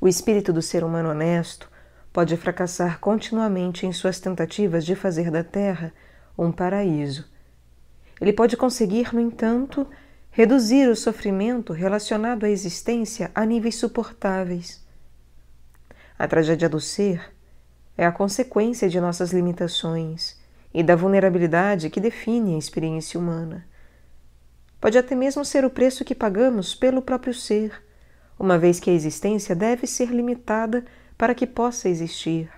O espírito do ser humano honesto pode fracassar continuamente em suas tentativas de fazer da Terra um paraíso. Ele pode conseguir, no entanto, reduzir o sofrimento relacionado à existência a níveis suportáveis. A tragédia do ser é a consequência de nossas limitações e da vulnerabilidade que define a experiência humana. Pode até mesmo ser o preço que pagamos pelo próprio ser, uma vez que a existência deve ser limitada para que possa existir.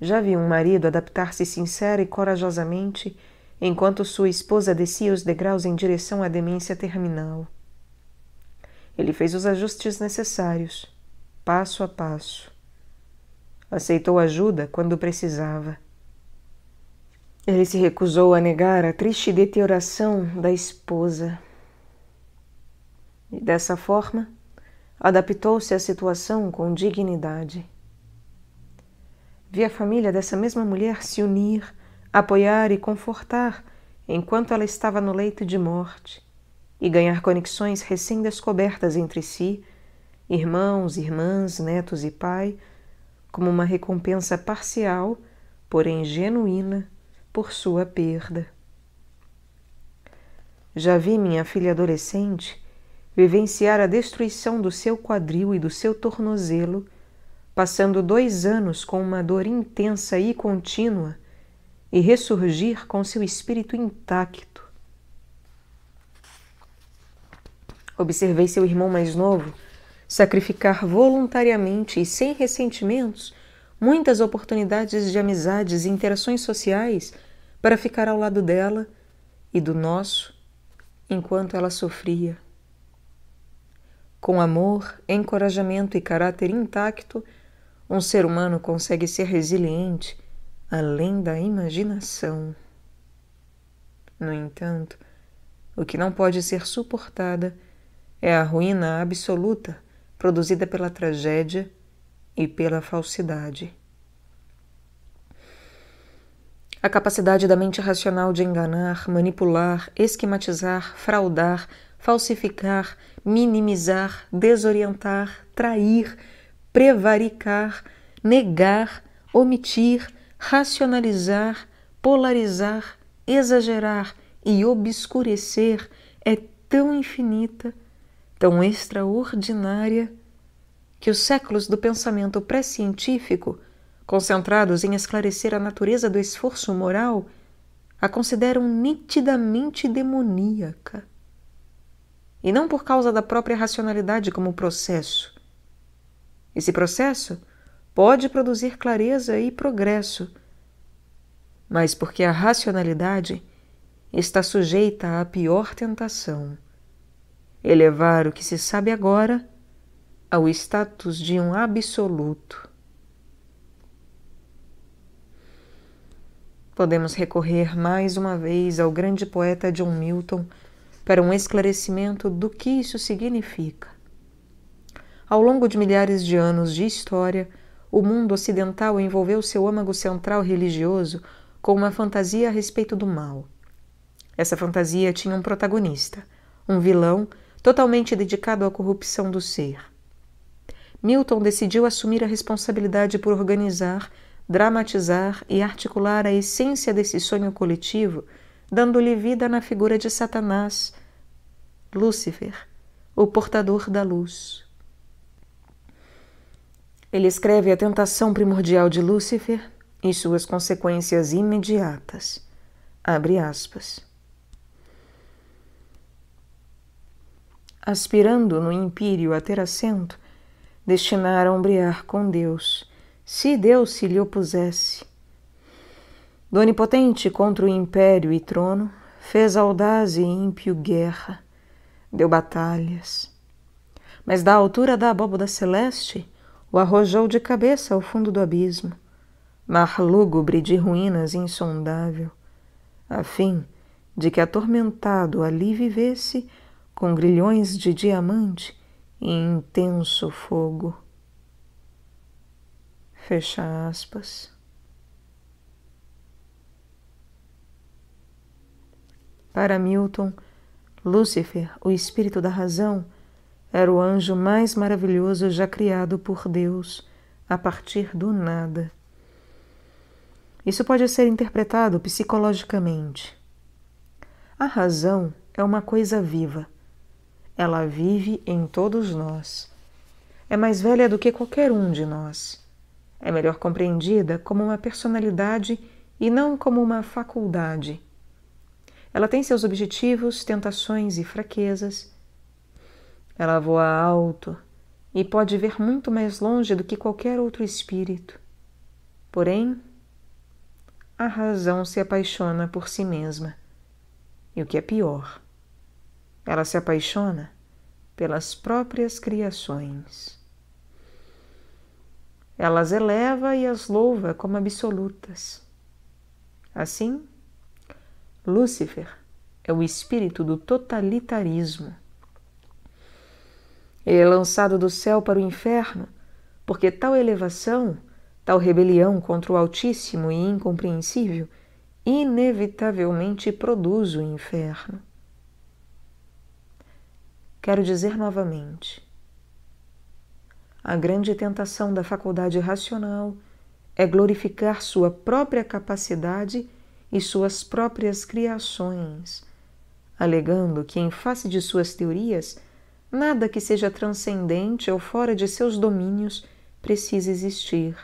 Já vi um marido adaptar-se sincera e corajosamente enquanto sua esposa descia os degraus em direção à demência terminal. Ele fez os ajustes necessários, passo a passo. Aceitou ajuda quando precisava. Ele se recusou a negar a triste deterioração da esposa. E dessa forma, adaptou-se à situação com dignidade. Vi a família dessa mesma mulher se unir apoiar e confortar enquanto ela estava no leito de morte e ganhar conexões recém-descobertas entre si, irmãos, irmãs, netos e pai, como uma recompensa parcial, porém genuína, por sua perda. Já vi minha filha adolescente vivenciar a destruição do seu quadril e do seu tornozelo, passando dois anos com uma dor intensa e contínua e ressurgir com seu espírito intacto. Observei seu irmão mais novo sacrificar voluntariamente e sem ressentimentos muitas oportunidades de amizades e interações sociais para ficar ao lado dela e do nosso enquanto ela sofria. Com amor, encorajamento e caráter intacto, um ser humano consegue ser resiliente além da imaginação. No entanto, o que não pode ser suportada é a ruína absoluta produzida pela tragédia e pela falsidade. A capacidade da mente racional de enganar, manipular, esquematizar, fraudar, falsificar, minimizar, desorientar, trair, prevaricar, negar, omitir, racionalizar, polarizar, exagerar e obscurecer é tão infinita, tão extraordinária, que os séculos do pensamento pré-científico, concentrados em esclarecer a natureza do esforço moral, a consideram nitidamente demoníaca. E não por causa da própria racionalidade como processo. Esse processo pode produzir clareza e progresso, mas porque a racionalidade está sujeita à pior tentação elevar o que se sabe agora ao status de um absoluto. Podemos recorrer mais uma vez ao grande poeta John Milton para um esclarecimento do que isso significa. Ao longo de milhares de anos de história, o mundo ocidental envolveu seu âmago central religioso com uma fantasia a respeito do mal. Essa fantasia tinha um protagonista, um vilão totalmente dedicado à corrupção do ser. Milton decidiu assumir a responsabilidade por organizar, dramatizar e articular a essência desse sonho coletivo, dando-lhe vida na figura de Satanás, Lúcifer, o portador da luz. Ele escreve a tentação primordial de Lúcifer e suas consequências imediatas. Abre aspas. Aspirando no impírio a ter assento, destinara a ombrear com Deus, se Deus se lhe opusesse. Do onipotente contra o império e trono, fez audaz e ímpio guerra, deu batalhas. Mas da altura da abóboda celeste, o arrojou de cabeça ao fundo do abismo, mar lúgubre de ruínas insondável, a fim de que atormentado ali vivesse com grilhões de diamante e intenso fogo. Fecha aspas. Para Milton, Lúcifer, o espírito da razão, era o anjo mais maravilhoso já criado por Deus, a partir do nada. Isso pode ser interpretado psicologicamente. A razão é uma coisa viva. Ela vive em todos nós. É mais velha do que qualquer um de nós. É melhor compreendida como uma personalidade e não como uma faculdade. Ela tem seus objetivos, tentações e fraquezas, ela voa alto e pode ver muito mais longe do que qualquer outro espírito. Porém, a razão se apaixona por si mesma. E o que é pior, ela se apaixona pelas próprias criações. Ela as eleva e as louva como absolutas. Assim, Lúcifer é o espírito do totalitarismo ele é lançado do céu para o inferno, porque tal elevação, tal rebelião contra o Altíssimo e incompreensível, inevitavelmente produz o inferno. Quero dizer novamente: a grande tentação da faculdade racional é glorificar sua própria capacidade e suas próprias criações, alegando que, em face de suas teorias, Nada que seja transcendente ou fora de seus domínios precisa existir.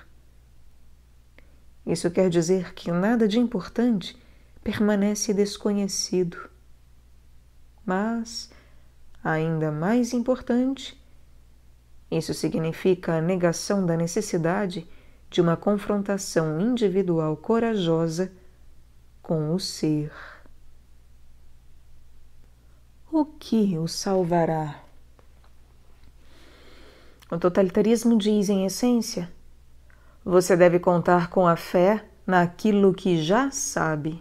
Isso quer dizer que nada de importante permanece desconhecido. Mas, ainda mais importante, isso significa a negação da necessidade de uma confrontação individual corajosa com o ser. O que o salvará? O totalitarismo diz, em essência, você deve contar com a fé naquilo que já sabe.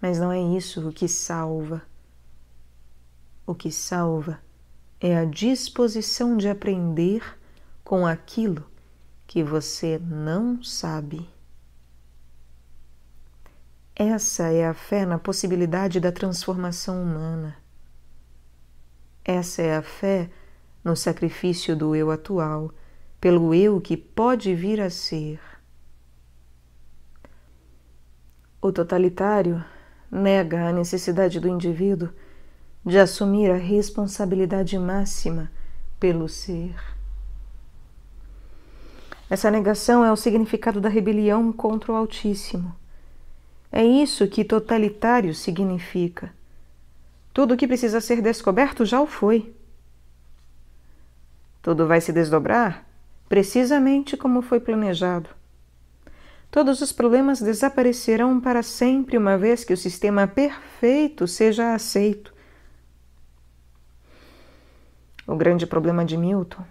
Mas não é isso o que salva. O que salva é a disposição de aprender com aquilo que você não sabe. Essa é a fé na possibilidade da transformação humana. Essa é a fé no sacrifício do eu atual, pelo eu que pode vir a ser. O totalitário nega a necessidade do indivíduo de assumir a responsabilidade máxima pelo ser. Essa negação é o significado da rebelião contra o Altíssimo. É isso que totalitário significa. Tudo o que precisa ser descoberto já o foi. Tudo vai se desdobrar precisamente como foi planejado. Todos os problemas desaparecerão para sempre uma vez que o sistema perfeito seja aceito. O grande problema de Milton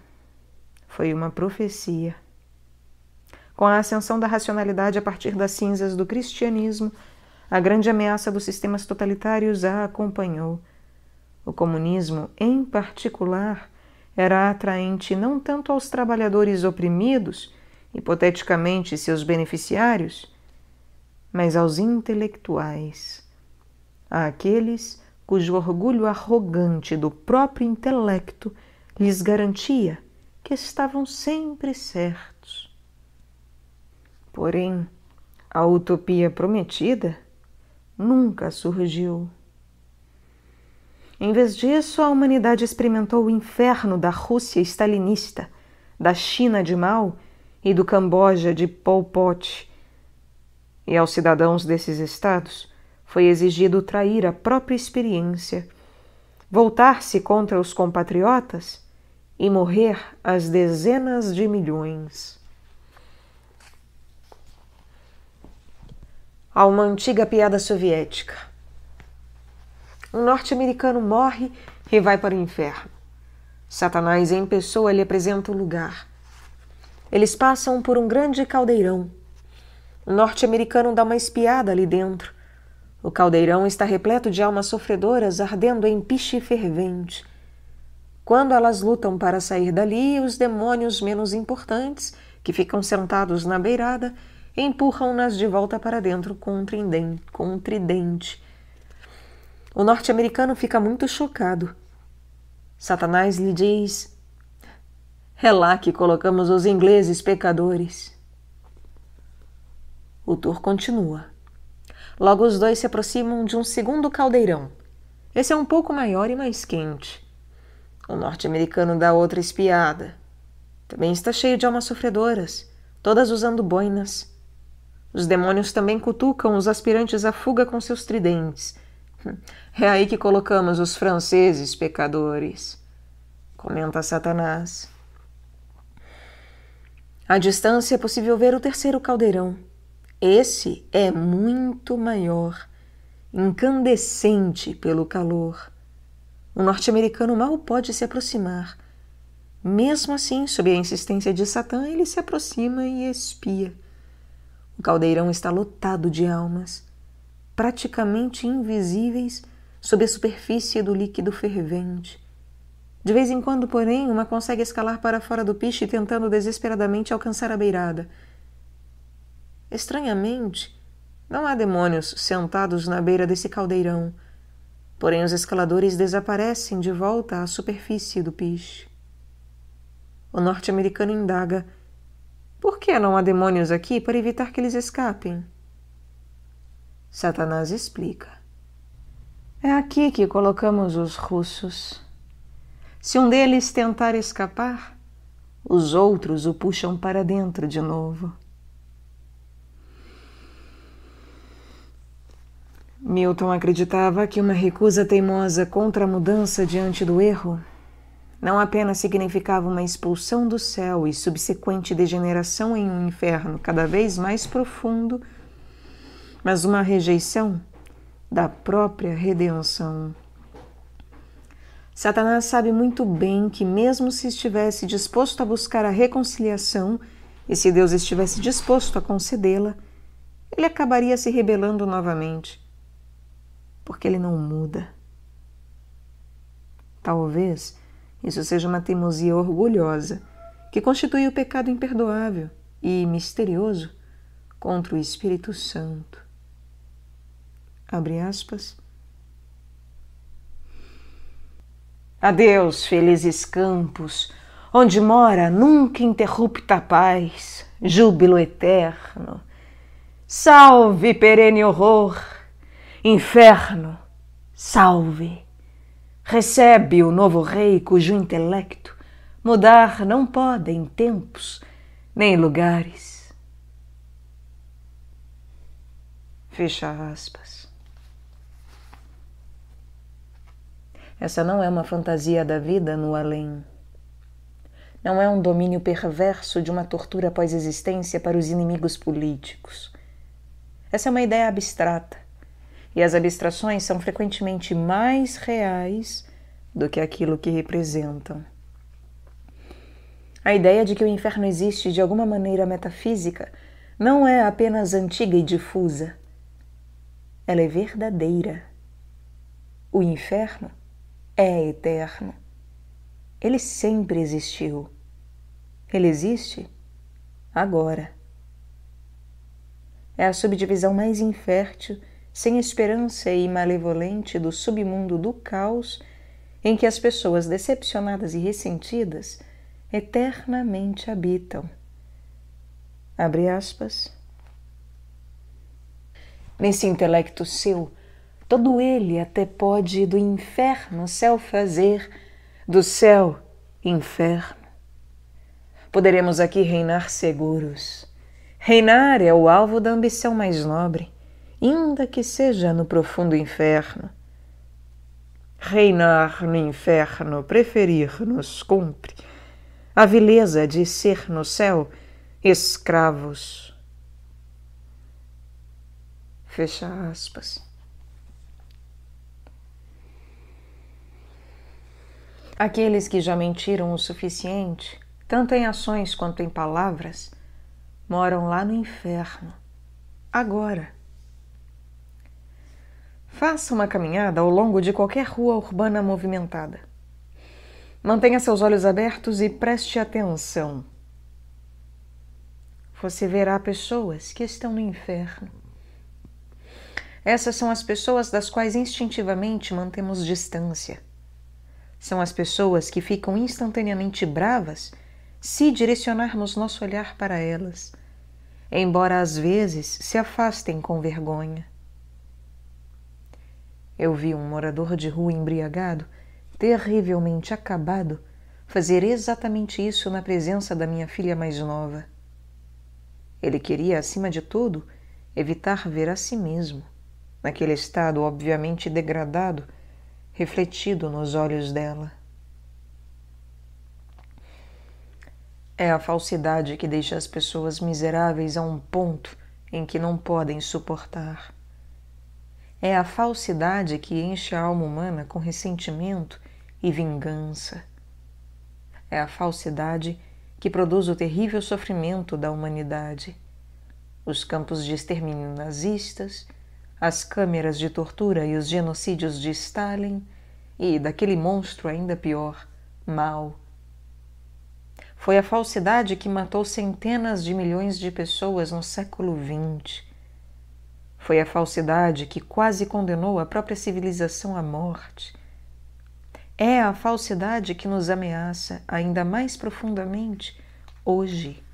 foi uma profecia. Com a ascensão da racionalidade a partir das cinzas do cristianismo, a grande ameaça dos sistemas totalitários a acompanhou. O comunismo, em particular, era atraente não tanto aos trabalhadores oprimidos, hipoteticamente seus beneficiários, mas aos intelectuais, àqueles cujo orgulho arrogante do próprio intelecto lhes garantia que estavam sempre certos. Porém, a utopia prometida nunca surgiu. Em vez disso, a humanidade experimentou o inferno da Rússia stalinista, da China de Mao e do Camboja de Pol Pot. E aos cidadãos desses estados foi exigido trair a própria experiência, voltar-se contra os compatriotas e morrer às dezenas de milhões. Há uma antiga piada soviética um norte-americano morre e vai para o inferno. Satanás em pessoa lhe apresenta o lugar. Eles passam por um grande caldeirão. O norte-americano dá uma espiada ali dentro. O caldeirão está repleto de almas sofredoras ardendo em piche fervente. Quando elas lutam para sair dali, os demônios menos importantes, que ficam sentados na beirada, empurram-nas de volta para dentro com um, tridente, com um tridente o norte-americano fica muito chocado. Satanás lhe diz: É lá que colocamos os ingleses pecadores. O tour continua. Logo os dois se aproximam de um segundo caldeirão. Esse é um pouco maior e mais quente. O norte-americano dá outra espiada. Também está cheio de almas sofredoras, todas usando boinas. Os demônios também cutucam os aspirantes à fuga com seus tridentes é aí que colocamos os franceses pecadores, comenta Satanás. À distância é possível ver o terceiro caldeirão. Esse é muito maior, incandescente pelo calor. O norte-americano mal pode se aproximar. Mesmo assim, sob a insistência de Satã, ele se aproxima e espia. O caldeirão está lotado de almas praticamente invisíveis sob a superfície do líquido fervente. De vez em quando, porém, uma consegue escalar para fora do piche tentando desesperadamente alcançar a beirada. Estranhamente, não há demônios sentados na beira desse caldeirão, porém os escaladores desaparecem de volta à superfície do piche. O norte-americano indaga: por que não há demônios aqui para evitar que eles escapem? Satanás explica. É aqui que colocamos os russos. Se um deles tentar escapar, os outros o puxam para dentro de novo. Milton acreditava que uma recusa teimosa contra a mudança diante do erro não apenas significava uma expulsão do céu e subsequente degeneração em um inferno cada vez mais profundo mas uma rejeição da própria redenção. Satanás sabe muito bem que, mesmo se estivesse disposto a buscar a reconciliação, e se Deus estivesse disposto a concedê-la, ele acabaria se rebelando novamente, porque ele não muda. Talvez isso seja uma teimosia orgulhosa que constitui o pecado imperdoável e misterioso contra o Espírito Santo. Abre aspas. Adeus, felizes campos, onde mora nunca interrupta paz, júbilo eterno. Salve, perene horror, inferno, salve. Recebe o novo rei cujo intelecto mudar não pode em tempos nem lugares. Fecha aspas. Essa não é uma fantasia da vida no além. Não é um domínio perverso de uma tortura pós-existência para os inimigos políticos. Essa é uma ideia abstrata, e as abstrações são frequentemente mais reais do que aquilo que representam. A ideia de que o inferno existe de alguma maneira metafísica não é apenas antiga e difusa. Ela é verdadeira. O inferno é eterno. Ele sempre existiu. Ele existe agora. É a subdivisão mais infértil, sem esperança e malevolente do submundo do caos, em que as pessoas decepcionadas e ressentidas eternamente habitam. Abre aspas. Nesse intelecto seu, Todo ele até pode do inferno céu fazer, do céu inferno. Poderemos aqui reinar seguros. Reinar é o alvo da ambição mais nobre, ainda que seja no profundo inferno. Reinar no inferno, preferir nos cumpre. A vileza de ser no céu escravos. Fecha aspas. Aqueles que já mentiram o suficiente, tanto em ações quanto em palavras, moram lá no inferno, agora. Faça uma caminhada ao longo de qualquer rua urbana movimentada. Mantenha seus olhos abertos e preste atenção. Você verá pessoas que estão no inferno. Essas são as pessoas das quais instintivamente mantemos distância são as pessoas que ficam instantaneamente bravas se direcionarmos nosso olhar para elas, embora às vezes se afastem com vergonha. Eu vi um morador de rua embriagado, terrivelmente acabado, fazer exatamente isso na presença da minha filha mais nova. Ele queria, acima de tudo, evitar ver a si mesmo, naquele estado obviamente degradado refletido nos olhos dela. É a falsidade que deixa as pessoas miseráveis a um ponto em que não podem suportar. É a falsidade que enche a alma humana com ressentimento e vingança. É a falsidade que produz o terrível sofrimento da humanidade. Os campos de extermínio nazistas, as câmeras de tortura e os genocídios de Stalin e daquele monstro ainda pior, Mao. Foi a falsidade que matou centenas de milhões de pessoas no século XX. Foi a falsidade que quase condenou a própria civilização à morte. É a falsidade que nos ameaça ainda mais profundamente hoje.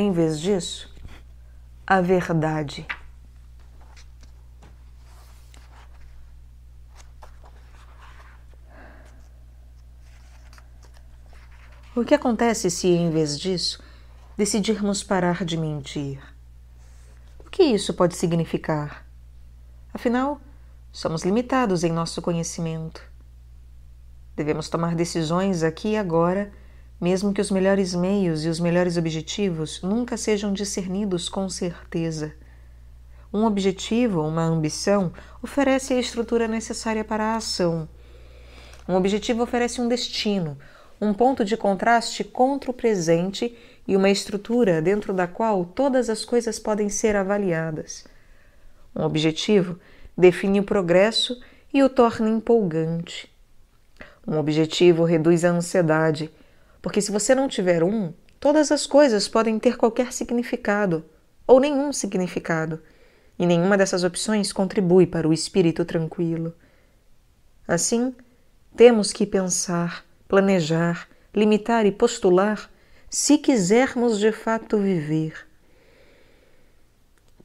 Em vez disso, a verdade. O que acontece se, em vez disso, decidirmos parar de mentir? O que isso pode significar? Afinal, somos limitados em nosso conhecimento. Devemos tomar decisões aqui e agora mesmo que os melhores meios e os melhores objetivos nunca sejam discernidos com certeza. Um objetivo, uma ambição, oferece a estrutura necessária para a ação. Um objetivo oferece um destino, um ponto de contraste contra o presente e uma estrutura dentro da qual todas as coisas podem ser avaliadas. Um objetivo define o progresso e o torna empolgante. Um objetivo reduz a ansiedade porque se você não tiver um, todas as coisas podem ter qualquer significado ou nenhum significado, e nenhuma dessas opções contribui para o espírito tranquilo. Assim, temos que pensar, planejar, limitar e postular se quisermos de fato viver.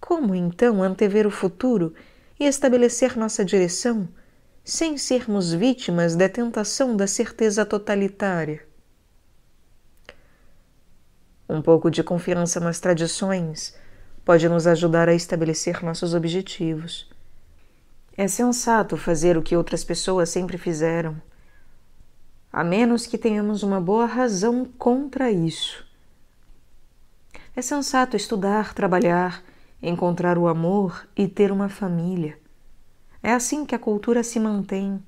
Como então antever o futuro e estabelecer nossa direção sem sermos vítimas da tentação da certeza totalitária? Um pouco de confiança nas tradições pode nos ajudar a estabelecer nossos objetivos. É sensato fazer o que outras pessoas sempre fizeram, a menos que tenhamos uma boa razão contra isso. É sensato estudar, trabalhar, encontrar o amor e ter uma família. É assim que a cultura se mantém.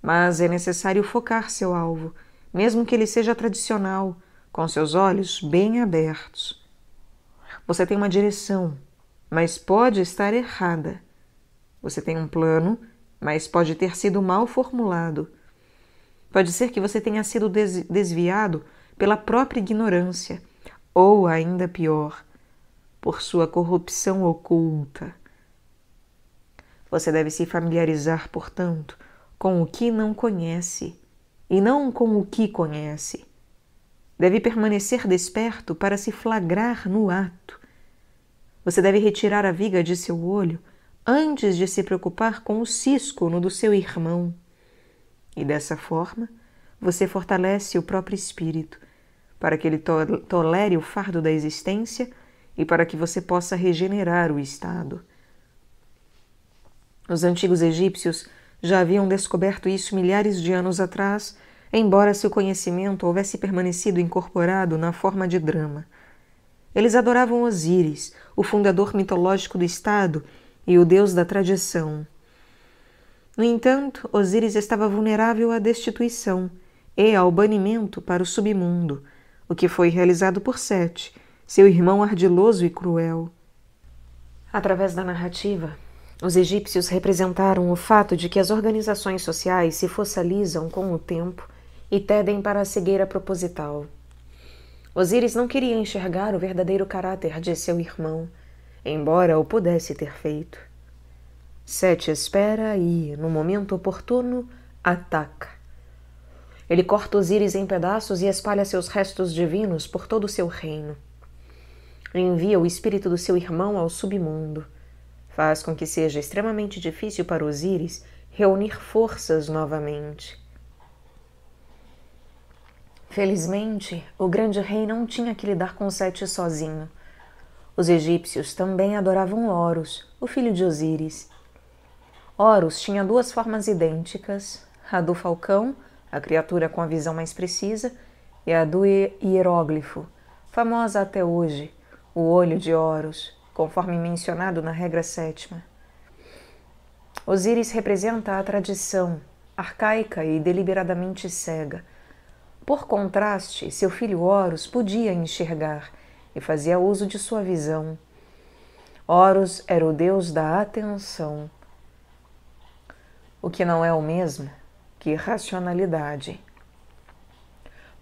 Mas é necessário focar seu alvo, mesmo que ele seja tradicional, com seus olhos bem abertos. Você tem uma direção, mas pode estar errada. Você tem um plano, mas pode ter sido mal formulado. Pode ser que você tenha sido desviado pela própria ignorância, ou ainda pior, por sua corrupção oculta. Você deve se familiarizar, portanto, com o que não conhece e não com o que conhece deve permanecer desperto para se flagrar no ato. Você deve retirar a viga de seu olho antes de se preocupar com o cisco no do seu irmão. E dessa forma, você fortalece o próprio espírito, para que ele to tolere o fardo da existência e para que você possa regenerar o estado. Os antigos egípcios já haviam descoberto isso milhares de anos atrás embora seu conhecimento houvesse permanecido incorporado na forma de drama. Eles adoravam Osíris, o fundador mitológico do Estado e o deus da tradição. No entanto, Osíris estava vulnerável à destituição e ao banimento para o submundo, o que foi realizado por Sete, seu irmão ardiloso e cruel. Através da narrativa, os egípcios representaram o fato de que as organizações sociais se fossalizam com o tempo e tedem para a cegueira proposital. Osíris não queria enxergar o verdadeiro caráter de seu irmão, embora o pudesse ter feito. Sete espera e, no momento oportuno, ataca. Ele corta Osíris em pedaços e espalha seus restos divinos por todo o seu reino. Envia o espírito do seu irmão ao submundo. Faz com que seja extremamente difícil para Osíris reunir forças novamente. Felizmente, o grande rei não tinha que lidar com Sete sozinho. Os egípcios também adoravam Horus, o filho de Osíris. Horus tinha duas formas idênticas: a do falcão, a criatura com a visão mais precisa, e a do hieróglifo, famosa até hoje, o olho de Horus, conforme mencionado na regra sétima. Osíris representa a tradição, arcaica e deliberadamente cega por contraste, seu filho Horus podia enxergar e fazia uso de sua visão. Horus era o deus da atenção, o que não é o mesmo que racionalidade.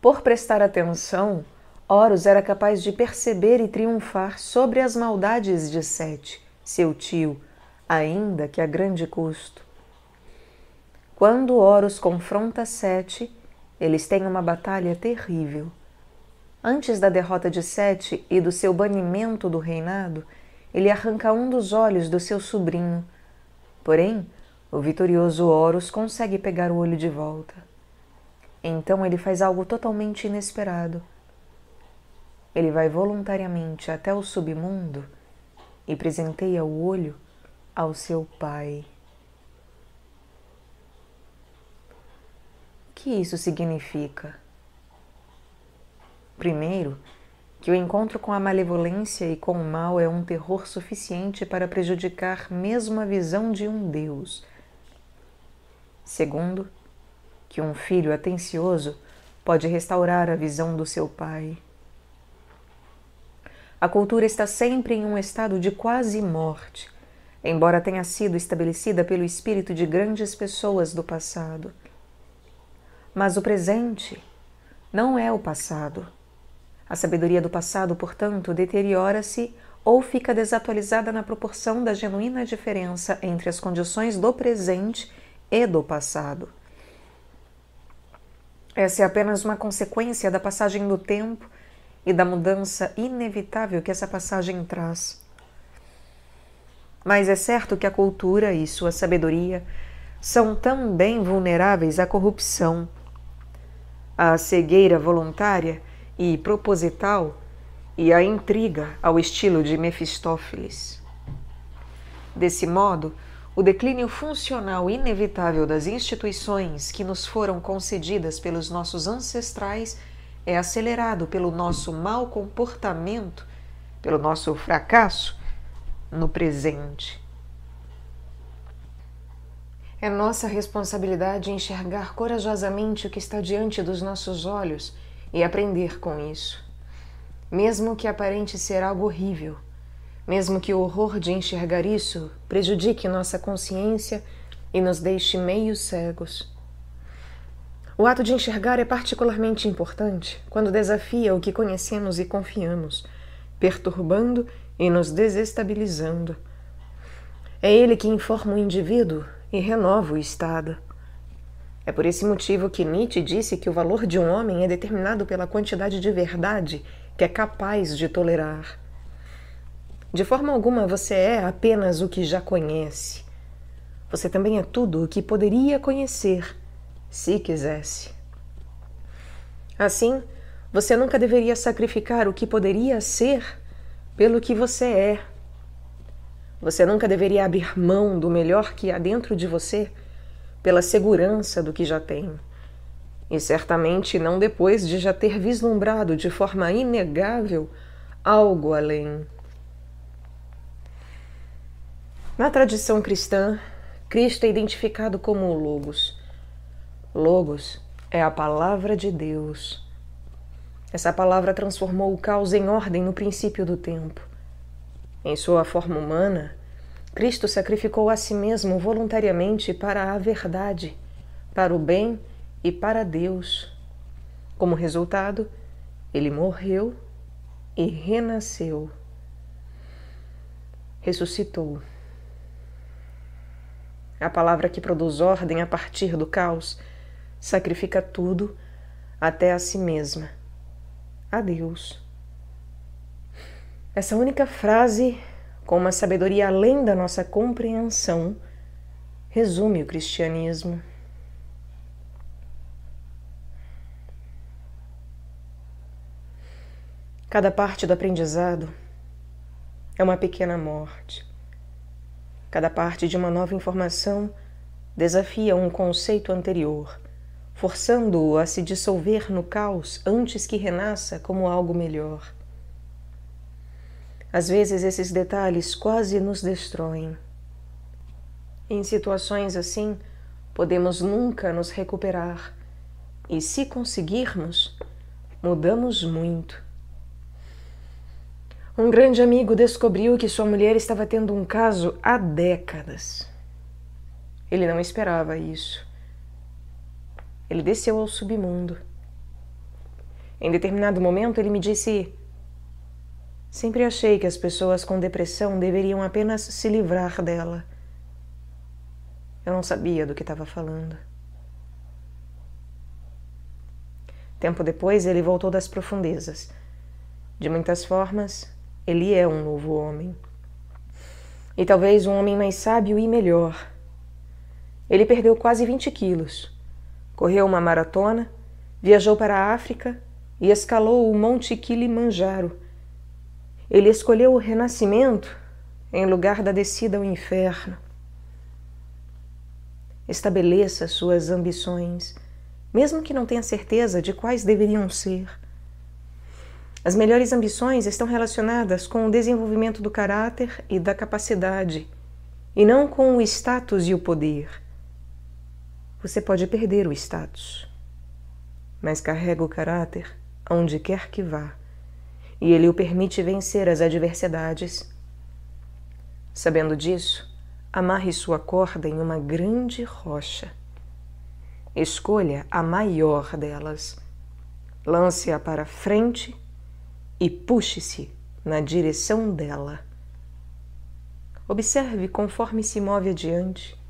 Por prestar atenção, Horus era capaz de perceber e triunfar sobre as maldades de Sete, seu tio, ainda que a grande custo. Quando Horus confronta Sete, eles têm uma batalha terrível. Antes da derrota de Sete e do seu banimento do reinado, ele arranca um dos olhos do seu sobrinho. Porém, o vitorioso Horus consegue pegar o olho de volta. Então ele faz algo totalmente inesperado. Ele vai voluntariamente até o submundo e presenteia o olho ao seu pai. que isso significa? Primeiro, que o encontro com a malevolência e com o mal é um terror suficiente para prejudicar mesmo a visão de um Deus. Segundo, que um filho atencioso pode restaurar a visão do seu pai. A cultura está sempre em um estado de quase morte, embora tenha sido estabelecida pelo espírito de grandes pessoas do passado. Mas o presente não é o passado. A sabedoria do passado, portanto, deteriora-se ou fica desatualizada na proporção da genuína diferença entre as condições do presente e do passado. Essa é apenas uma consequência da passagem do tempo e da mudança inevitável que essa passagem traz. Mas é certo que a cultura e sua sabedoria são também vulneráveis à corrupção a cegueira voluntária e proposital e a intriga ao estilo de Mefistófeles. Desse modo, o declínio funcional inevitável das instituições que nos foram concedidas pelos nossos ancestrais é acelerado pelo nosso mau comportamento, pelo nosso fracasso no presente. É nossa responsabilidade enxergar corajosamente o que está diante dos nossos olhos e aprender com isso. Mesmo que aparente ser algo horrível, mesmo que o horror de enxergar isso prejudique nossa consciência e nos deixe meio cegos. O ato de enxergar é particularmente importante quando desafia o que conhecemos e confiamos, perturbando e nos desestabilizando. É ele que informa o indivíduo e renova o Estado. É por esse motivo que Nietzsche disse que o valor de um homem é determinado pela quantidade de verdade que é capaz de tolerar. De forma alguma você é apenas o que já conhece. Você também é tudo o que poderia conhecer, se quisesse. Assim, você nunca deveria sacrificar o que poderia ser pelo que você é você nunca deveria abrir mão do melhor que há dentro de você pela segurança do que já tem. E certamente não depois de já ter vislumbrado de forma inegável algo além. Na tradição cristã, Cristo é identificado como o Logos. Logos é a palavra de Deus. Essa palavra transformou o caos em ordem no princípio do tempo. Em sua forma humana, Cristo sacrificou a si mesmo voluntariamente para a verdade, para o bem e para Deus. Como resultado, ele morreu e renasceu. Ressuscitou. A palavra que produz ordem a partir do caos sacrifica tudo até a si mesma, a Deus. Essa única frase, com uma sabedoria além da nossa compreensão, resume o cristianismo. Cada parte do aprendizado é uma pequena morte. Cada parte de uma nova informação desafia um conceito anterior, forçando-o a se dissolver no caos antes que renasça como algo melhor. Às vezes esses detalhes quase nos destroem. Em situações assim, podemos nunca nos recuperar e, se conseguirmos, mudamos muito. Um grande amigo descobriu que sua mulher estava tendo um caso há décadas. Ele não esperava isso. Ele desceu ao submundo. Em determinado momento, ele me disse: Sempre achei que as pessoas com depressão deveriam apenas se livrar dela. Eu não sabia do que estava falando. Tempo depois, ele voltou das profundezas. De muitas formas, ele é um novo homem. E talvez um homem mais sábio e melhor. Ele perdeu quase 20 quilos, correu uma maratona, viajou para a África e escalou o Monte Kilimanjaro ele escolheu o renascimento em lugar da descida ao inferno. Estabeleça suas ambições, mesmo que não tenha certeza de quais deveriam ser. As melhores ambições estão relacionadas com o desenvolvimento do caráter e da capacidade, e não com o status e o poder. Você pode perder o status, mas carrega o caráter aonde quer que vá e ele o permite vencer as adversidades. Sabendo disso, amarre sua corda em uma grande rocha. Escolha a maior delas, lance-a para frente e puxe-se na direção dela. Observe conforme se move adiante.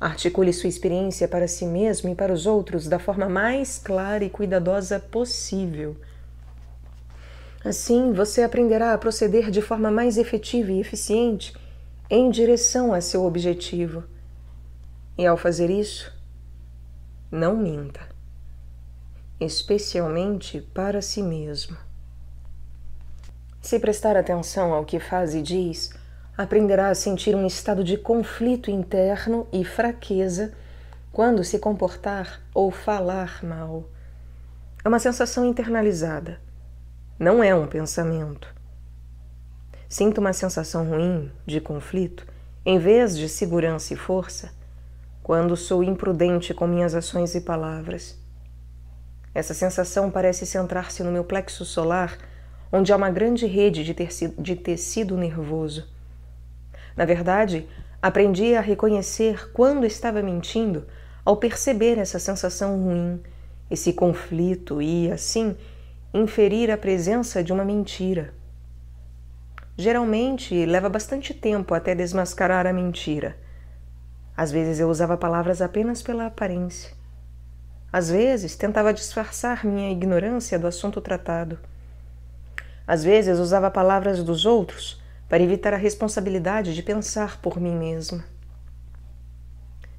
Articule sua experiência para si mesmo e para os outros da forma mais clara e cuidadosa possível Assim, você aprenderá a proceder de forma mais efetiva e eficiente em direção a seu objetivo. E ao fazer isso, não minta, especialmente para si mesmo. Se prestar atenção ao que faz e diz, aprenderá a sentir um estado de conflito interno e fraqueza quando se comportar ou falar mal. É uma sensação internalizada não é um pensamento. Sinto uma sensação ruim, de conflito, em vez de segurança e força, quando sou imprudente com minhas ações e palavras. Essa sensação parece centrar-se no meu plexo solar, onde há uma grande rede de tecido, de tecido nervoso. Na verdade, aprendi a reconhecer quando estava mentindo ao perceber essa sensação ruim, esse conflito e, assim, inferir a presença de uma mentira. Geralmente leva bastante tempo até desmascarar a mentira. Às vezes eu usava palavras apenas pela aparência. Às vezes tentava disfarçar minha ignorância do assunto tratado. Às vezes usava palavras dos outros para evitar a responsabilidade de pensar por mim mesma.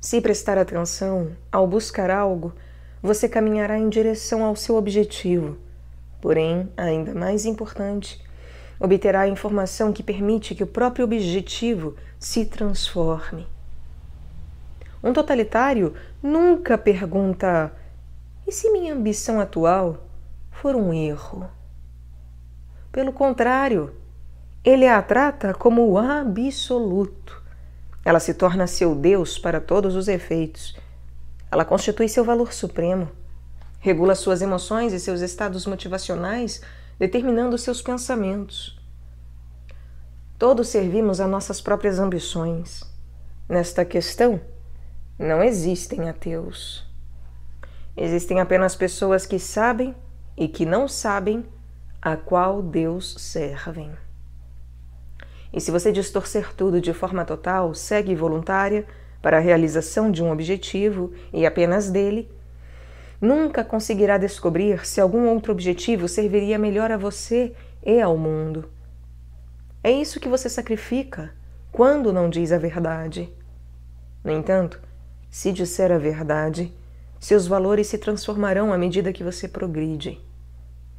Se prestar atenção ao buscar algo, você caminhará em direção ao seu objetivo Porém, ainda mais importante, obterá a informação que permite que o próprio objetivo se transforme. Um totalitário nunca pergunta: e se minha ambição atual for um erro? Pelo contrário, ele a trata como o absoluto. Ela se torna seu Deus para todos os efeitos. Ela constitui seu valor supremo. Regula suas emoções e seus estados motivacionais, determinando seus pensamentos. Todos servimos a nossas próprias ambições. Nesta questão, não existem ateus. Existem apenas pessoas que sabem e que não sabem a qual Deus servem. E se você distorcer tudo de forma total, segue voluntária para a realização de um objetivo e apenas dele, nunca conseguirá descobrir se algum outro objetivo serviria melhor a você e ao mundo. É isso que você sacrifica quando não diz a verdade. No entanto, se disser a verdade, seus valores se transformarão à medida que você progride.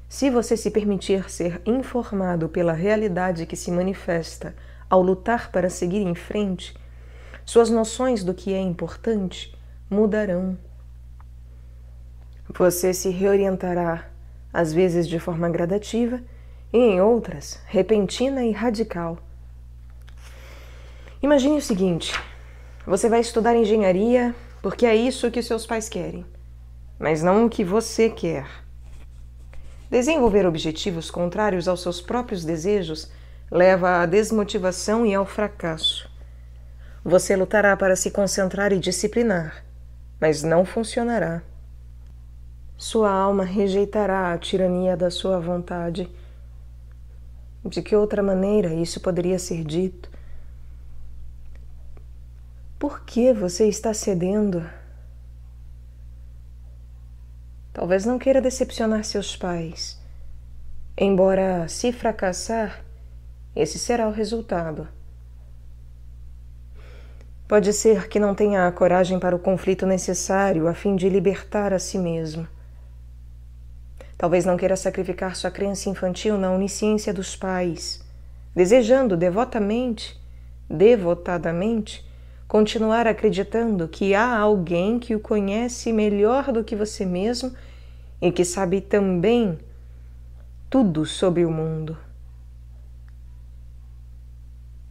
Se você se permitir ser informado pela realidade que se manifesta ao lutar para seguir em frente, suas noções do que é importante mudarão. Você se reorientará, às vezes de forma gradativa e em outras repentina e radical. Imagine o seguinte: você vai estudar engenharia porque é isso que seus pais querem, mas não o que você quer. Desenvolver objetivos contrários aos seus próprios desejos leva à desmotivação e ao fracasso. Você lutará para se concentrar e disciplinar, mas não funcionará. Sua alma rejeitará a tirania da sua vontade. De que outra maneira isso poderia ser dito? Por que você está cedendo? Talvez não queira decepcionar seus pais. Embora, se fracassar, esse será o resultado. Pode ser que não tenha a coragem para o conflito necessário a fim de libertar a si mesmo. Talvez não queira sacrificar sua crença infantil na onisciência dos pais, desejando devotamente, devotadamente, continuar acreditando que há alguém que o conhece melhor do que você mesmo e que sabe também tudo sobre o mundo.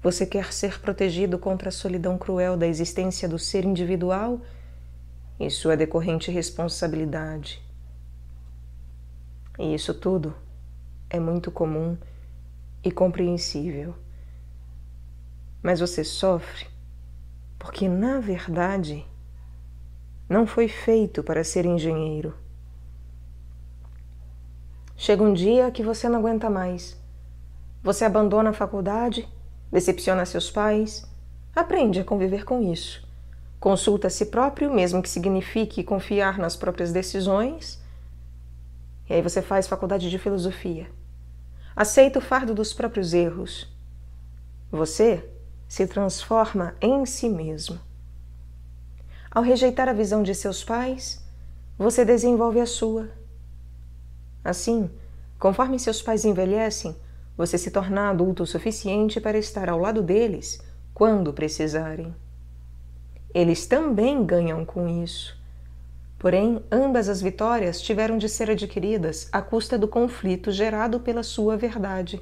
Você quer ser protegido contra a solidão cruel da existência do ser individual e sua é decorrente responsabilidade. E isso tudo é muito comum e compreensível. Mas você sofre porque, na verdade, não foi feito para ser engenheiro. Chega um dia que você não aguenta mais. Você abandona a faculdade, decepciona seus pais, aprende a conviver com isso. Consulta a si próprio, mesmo que signifique confiar nas próprias decisões, e aí você faz faculdade de filosofia. Aceita o fardo dos próprios erros. Você se transforma em si mesmo. Ao rejeitar a visão de seus pais, você desenvolve a sua. Assim, conforme seus pais envelhecem, você se torna adulto o suficiente para estar ao lado deles quando precisarem. Eles também ganham com isso. Porém, ambas as vitórias tiveram de ser adquiridas à custa do conflito gerado pela sua verdade.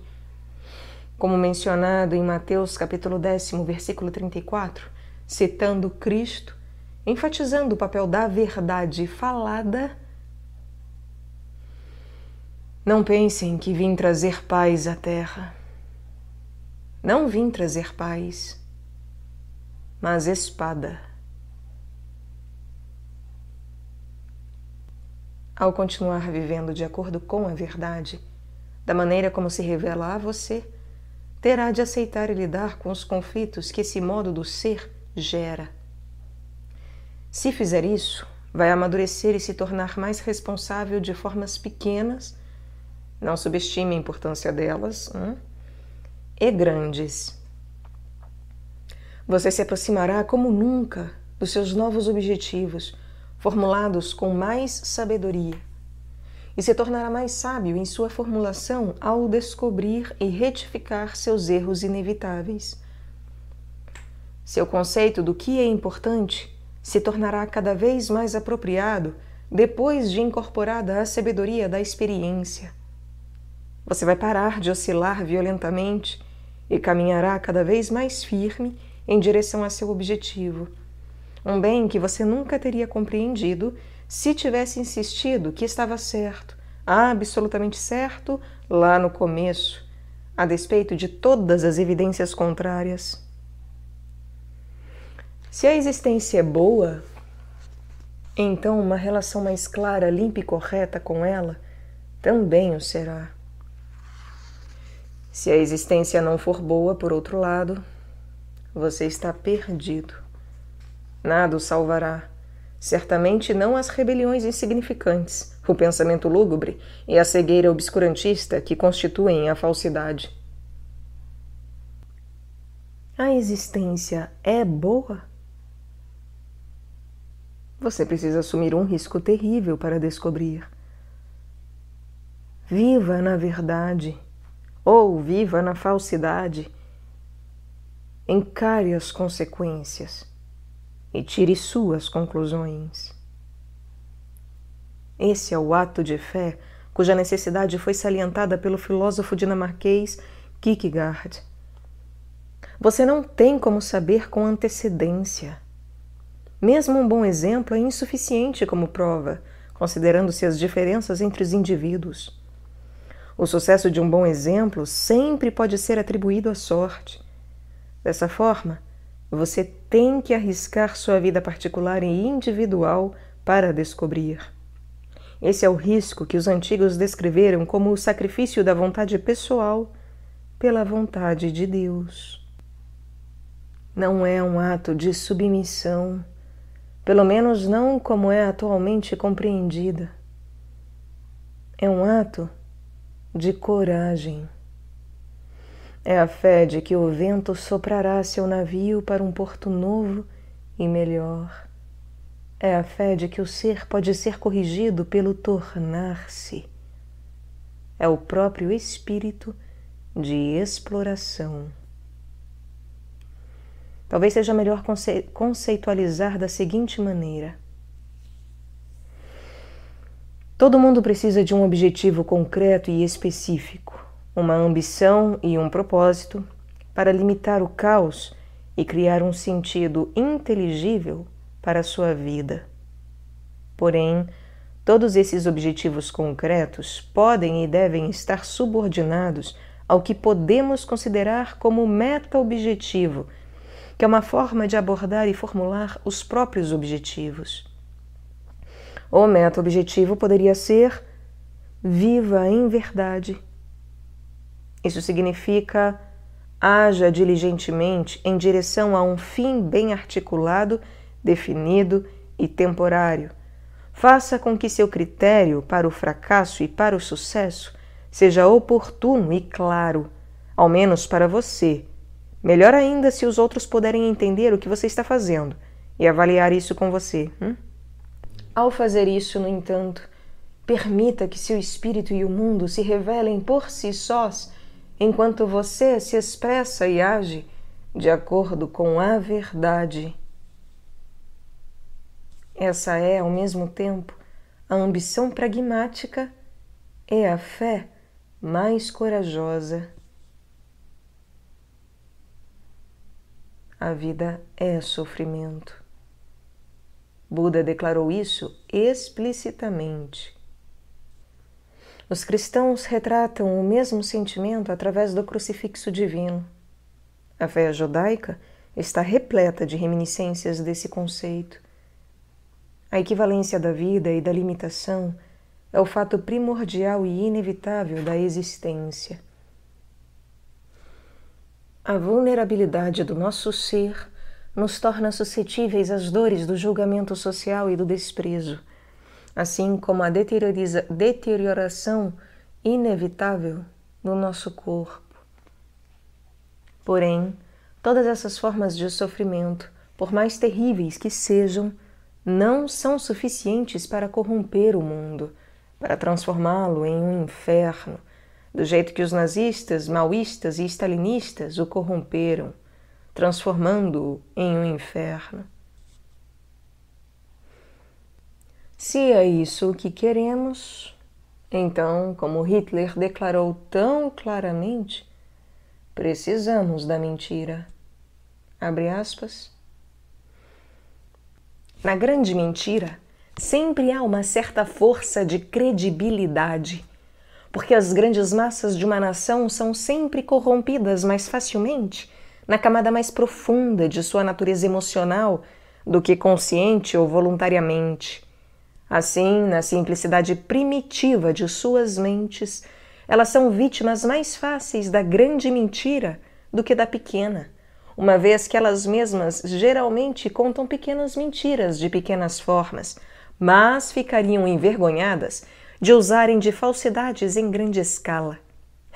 Como mencionado em Mateus capítulo 10, versículo 34, citando Cristo, enfatizando o papel da verdade falada, não pensem que vim trazer paz à terra. Não vim trazer paz, mas espada. Ao continuar vivendo de acordo com a verdade, da maneira como se revela a você, terá de aceitar e lidar com os conflitos que esse modo do ser gera. Se fizer isso, vai amadurecer e se tornar mais responsável de formas pequenas, não subestime a importância delas, hein? Hum, e grandes. Você se aproximará como nunca dos seus novos objetivos formulados com mais sabedoria, e se tornará mais sábio em sua formulação ao descobrir e retificar seus erros inevitáveis. Seu conceito do que é importante se tornará cada vez mais apropriado depois de incorporada a sabedoria da experiência. Você vai parar de oscilar violentamente e caminhará cada vez mais firme em direção a seu objetivo um bem que você nunca teria compreendido se tivesse insistido que estava certo, absolutamente certo, lá no começo, a despeito de todas as evidências contrárias. Se a existência é boa, então uma relação mais clara, limpa e correta com ela também o será. Se a existência não for boa, por outro lado, você está perdido nada o salvará. Certamente não as rebeliões insignificantes, o pensamento lúgubre e a cegueira obscurantista que constituem a falsidade. A existência é boa? Você precisa assumir um risco terrível para descobrir. Viva na verdade ou viva na falsidade. Encare as consequências e tire suas conclusões. Esse é o ato de fé cuja necessidade foi salientada pelo filósofo dinamarquês Kierkegaard. Você não tem como saber com antecedência. Mesmo um bom exemplo é insuficiente como prova, considerando-se as diferenças entre os indivíduos. O sucesso de um bom exemplo sempre pode ser atribuído à sorte. Dessa forma, você tem que arriscar sua vida particular e individual para descobrir. Esse é o risco que os antigos descreveram como o sacrifício da vontade pessoal pela vontade de Deus. Não é um ato de submissão, pelo menos não como é atualmente compreendida. É um ato de coragem. É a fé de que o vento soprará seu navio para um porto novo e melhor. É a fé de que o ser pode ser corrigido pelo tornar-se. É o próprio espírito de exploração. Talvez seja melhor conce conceitualizar da seguinte maneira. Todo mundo precisa de um objetivo concreto e específico uma ambição e um propósito para limitar o caos e criar um sentido inteligível para a sua vida. Porém, todos esses objetivos concretos podem e devem estar subordinados ao que podemos considerar como meta-objetivo, que é uma forma de abordar e formular os próprios objetivos. O meta-objetivo poderia ser: viva em verdade isso significa haja diligentemente em direção a um fim bem articulado, definido e temporário. Faça com que seu critério para o fracasso e para o sucesso seja oportuno e claro, ao menos para você. Melhor ainda se os outros puderem entender o que você está fazendo e avaliar isso com você. Hum? Ao fazer isso, no entanto, permita que seu espírito e o mundo se revelem por si sós enquanto você se expressa e age de acordo com a verdade. Essa é, ao mesmo tempo, a ambição pragmática e a fé mais corajosa. A vida é sofrimento. Buda declarou isso explicitamente. Os cristãos retratam o mesmo sentimento através do crucifixo divino. A fé judaica está repleta de reminiscências desse conceito. A equivalência da vida e da limitação é o fato primordial e inevitável da existência. A vulnerabilidade do nosso ser nos torna suscetíveis às dores do julgamento social e do desprezo assim como a deterioração inevitável do nosso corpo. Porém, todas essas formas de sofrimento, por mais terríveis que sejam, não são suficientes para corromper o mundo, para transformá-lo em um inferno, do jeito que os nazistas, maoístas e stalinistas o corromperam, transformando-o em um inferno. Se é isso o que queremos, então, como Hitler declarou tão claramente, precisamos da mentira. Abre aspas. Na grande mentira, sempre há uma certa força de credibilidade, porque as grandes massas de uma nação são sempre corrompidas mais facilmente na camada mais profunda de sua natureza emocional do que consciente ou voluntariamente. Assim, na simplicidade primitiva de suas mentes, elas são vítimas mais fáceis da grande mentira do que da pequena, uma vez que elas mesmas geralmente contam pequenas mentiras de pequenas formas, mas ficariam envergonhadas de usarem de falsidades em grande escala.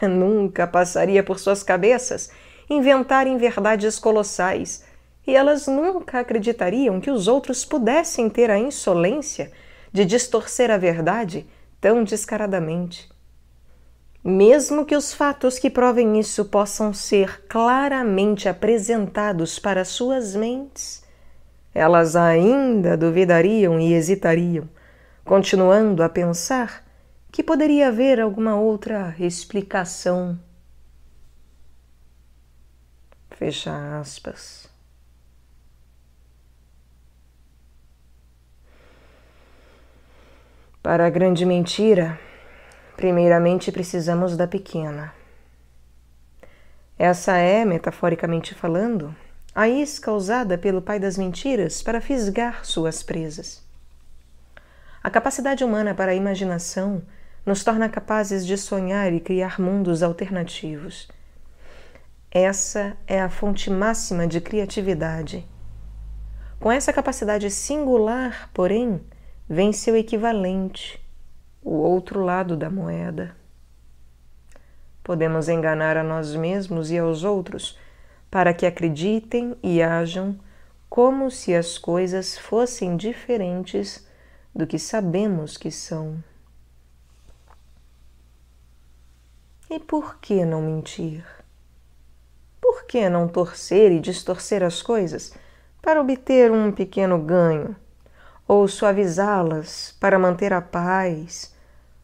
Nunca passaria por suas cabeças inventarem verdades colossais, e elas nunca acreditariam que os outros pudessem ter a insolência de distorcer a verdade tão descaradamente. Mesmo que os fatos que provem isso possam ser claramente apresentados para suas mentes, elas ainda duvidariam e hesitariam, continuando a pensar que poderia haver alguma outra explicação. Fecha aspas. Para a grande mentira, primeiramente precisamos da pequena. Essa é, metaforicamente falando, a isca usada pelo pai das mentiras para fisgar suas presas. A capacidade humana para a imaginação nos torna capazes de sonhar e criar mundos alternativos. Essa é a fonte máxima de criatividade. Com essa capacidade singular, porém, vem seu equivalente, o outro lado da moeda. Podemos enganar a nós mesmos e aos outros para que acreditem e hajam como se as coisas fossem diferentes do que sabemos que são. E por que não mentir? Por que não torcer e distorcer as coisas para obter um pequeno ganho ou suavizá-las para manter a paz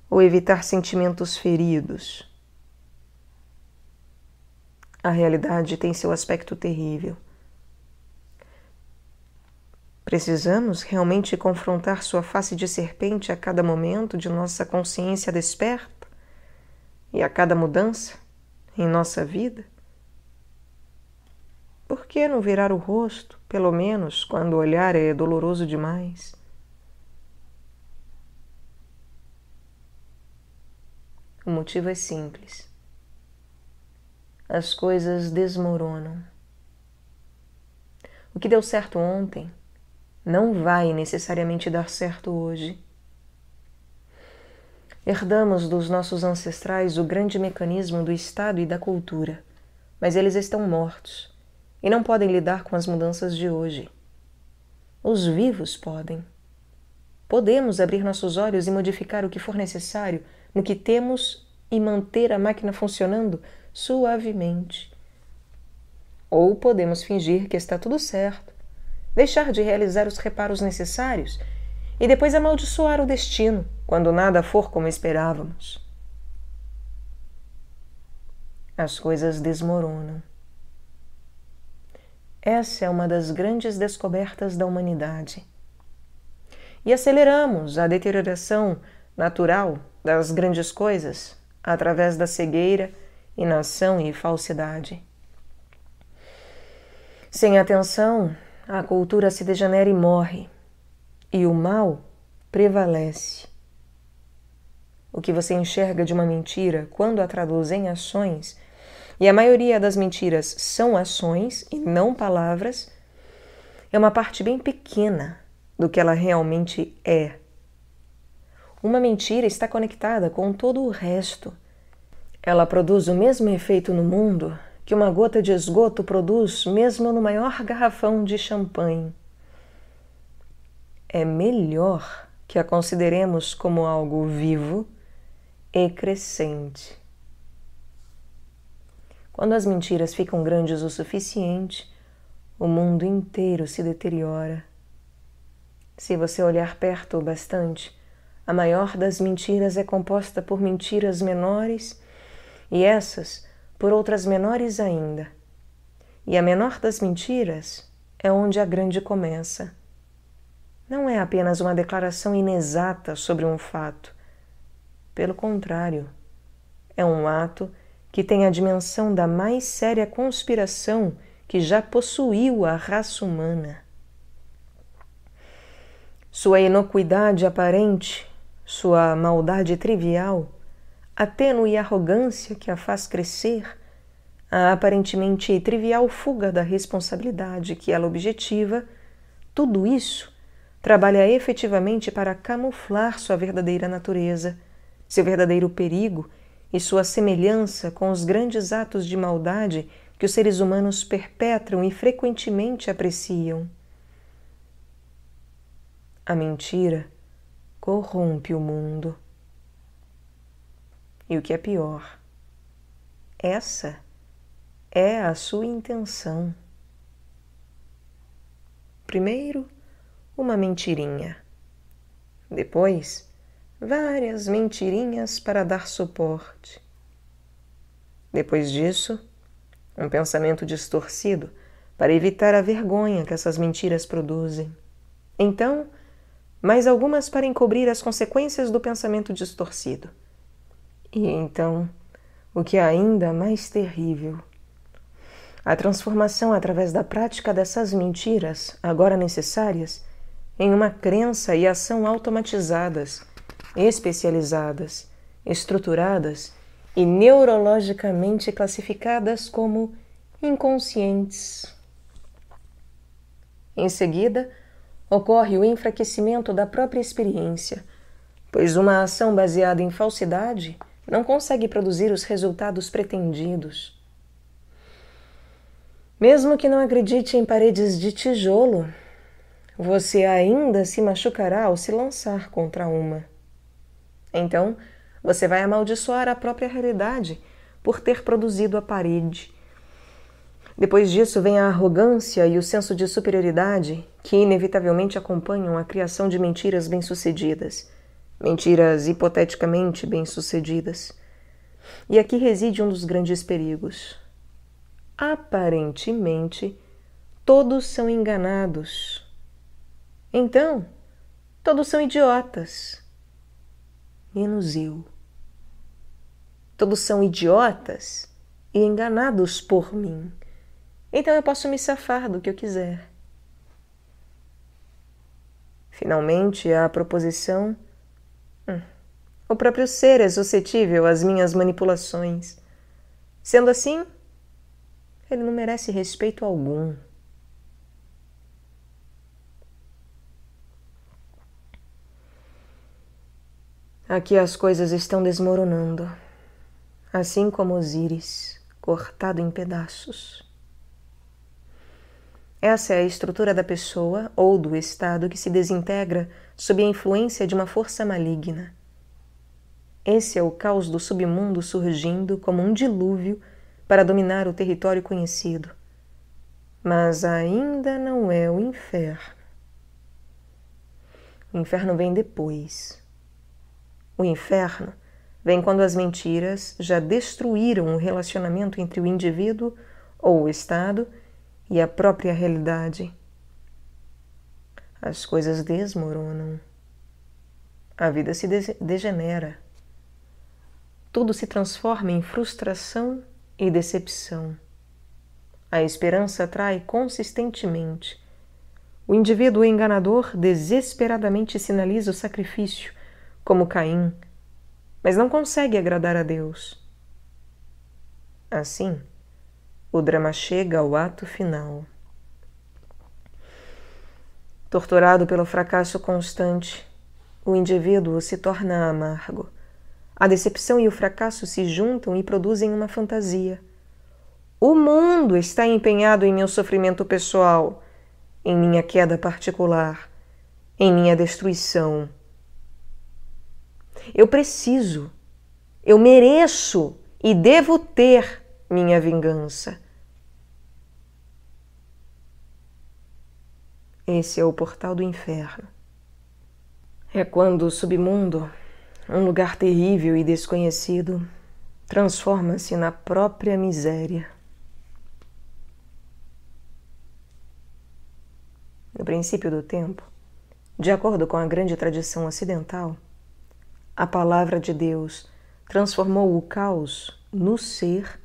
ou evitar sentimentos feridos. A realidade tem seu aspecto terrível. Precisamos realmente confrontar sua face de serpente a cada momento de nossa consciência desperta e a cada mudança em nossa vida? Por que não virar o rosto, pelo menos quando o olhar é doloroso demais? O motivo é simples. As coisas desmoronam. O que deu certo ontem não vai necessariamente dar certo hoje. Herdamos dos nossos ancestrais o grande mecanismo do Estado e da cultura, mas eles estão mortos e não podem lidar com as mudanças de hoje. Os vivos podem. Podemos abrir nossos olhos e modificar o que for necessário no que temos e manter a máquina funcionando suavemente. Ou podemos fingir que está tudo certo, deixar de realizar os reparos necessários e depois amaldiçoar o destino quando nada for como esperávamos. As coisas desmoronam. Essa é uma das grandes descobertas da humanidade. E aceleramos a deterioração natural das grandes coisas através da cegueira, inação e falsidade. Sem atenção, a cultura se degenera e morre, e o mal prevalece. O que você enxerga de uma mentira quando a traduz em ações, e a maioria das mentiras são ações e não palavras, é uma parte bem pequena do que ela realmente é. Uma mentira está conectada com todo o resto. Ela produz o mesmo efeito no mundo que uma gota de esgoto produz mesmo no maior garrafão de champanhe. É melhor que a consideremos como algo vivo e crescente. Quando as mentiras ficam grandes o suficiente, o mundo inteiro se deteriora. Se você olhar perto o bastante, a maior das mentiras é composta por mentiras menores e essas por outras menores ainda. E a menor das mentiras é onde a grande começa. Não é apenas uma declaração inexata sobre um fato. Pelo contrário, é um ato que tem a dimensão da mais séria conspiração que já possuiu a raça humana. Sua inocuidade aparente sua maldade trivial, a tênue arrogância que a faz crescer, a aparentemente trivial fuga da responsabilidade que ela objetiva, tudo isso trabalha efetivamente para camuflar sua verdadeira natureza, seu verdadeiro perigo e sua semelhança com os grandes atos de maldade que os seres humanos perpetram e frequentemente apreciam. A mentira corrompe o mundo. E o que é pior, essa é a sua intenção. Primeiro, uma mentirinha. Depois, várias mentirinhas para dar suporte. Depois disso, um pensamento distorcido para evitar a vergonha que essas mentiras produzem. Então, mas algumas para encobrir as consequências do pensamento distorcido. E então, o que é ainda mais terrível. A transformação através da prática dessas mentiras, agora necessárias, em uma crença e ação automatizadas, especializadas, estruturadas e neurologicamente classificadas como inconscientes. Em seguida, ocorre o enfraquecimento da própria experiência, pois uma ação baseada em falsidade não consegue produzir os resultados pretendidos. Mesmo que não acredite em paredes de tijolo, você ainda se machucará ao se lançar contra uma. Então, você vai amaldiçoar a própria realidade por ter produzido a parede depois disso vem a arrogância e o senso de superioridade que inevitavelmente acompanham a criação de mentiras bem-sucedidas, mentiras hipoteticamente bem-sucedidas. E aqui reside um dos grandes perigos. Aparentemente, todos são enganados. Então, todos são idiotas. Menos eu. Todos são idiotas e enganados por mim. Então eu posso me safar do que eu quiser. Finalmente, a proposição. Hum. O próprio ser é suscetível às minhas manipulações. Sendo assim, ele não merece respeito algum. Aqui as coisas estão desmoronando, assim como Osíris, cortado em pedaços. Essa é a estrutura da pessoa ou do estado que se desintegra sob a influência de uma força maligna. Esse é o caos do submundo surgindo como um dilúvio para dominar o território conhecido. Mas ainda não é o inferno. O inferno vem depois. O inferno vem quando as mentiras já destruíram o relacionamento entre o indivíduo ou o Estado e a própria realidade. As coisas desmoronam. A vida se de degenera. Tudo se transforma em frustração e decepção. A esperança trai consistentemente. O indivíduo enganador desesperadamente sinaliza o sacrifício, como Caim, mas não consegue agradar a Deus. Assim, o drama chega ao ato final. Torturado pelo fracasso constante, o indivíduo se torna amargo. A decepção e o fracasso se juntam e produzem uma fantasia. O mundo está empenhado em meu sofrimento pessoal, em minha queda particular, em minha destruição. Eu preciso, eu mereço e devo ter minha vingança. Esse é o portal do inferno. É quando o submundo, um lugar terrível e desconhecido, transforma-se na própria miséria. No princípio do tempo, de acordo com a grande tradição ocidental, a palavra de Deus transformou o caos no ser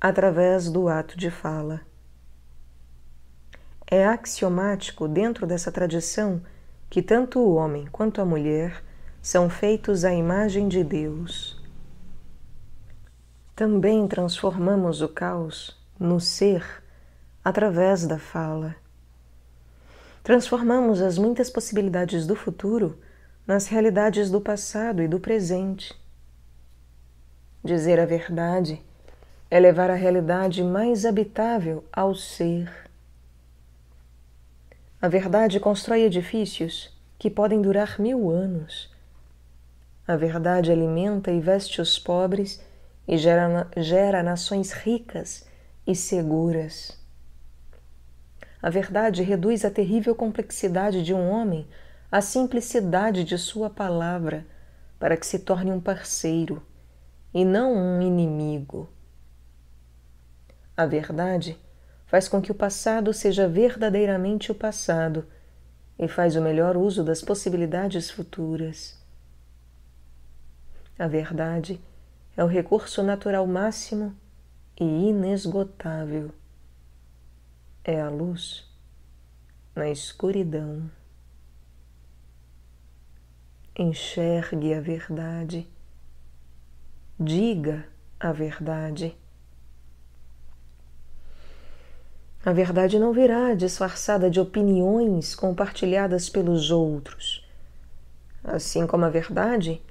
através do ato de fala. É axiomático dentro dessa tradição que tanto o homem quanto a mulher são feitos à imagem de Deus. Também transformamos o caos no ser através da fala. Transformamos as muitas possibilidades do futuro nas realidades do passado e do presente. Dizer a verdade é levar a realidade mais habitável ao ser. A verdade constrói edifícios que podem durar mil anos. A verdade alimenta e veste os pobres e gera, gera nações ricas e seguras. A verdade reduz a terrível complexidade de um homem à simplicidade de sua palavra, para que se torne um parceiro e não um inimigo. A verdade faz com que o passado seja verdadeiramente o passado e faz o melhor uso das possibilidades futuras. A verdade é o recurso natural máximo e inesgotável. É a luz na escuridão. Enxergue a verdade, diga a verdade. A verdade não virá disfarçada de opiniões compartilhadas pelos outros. Assim como a verdade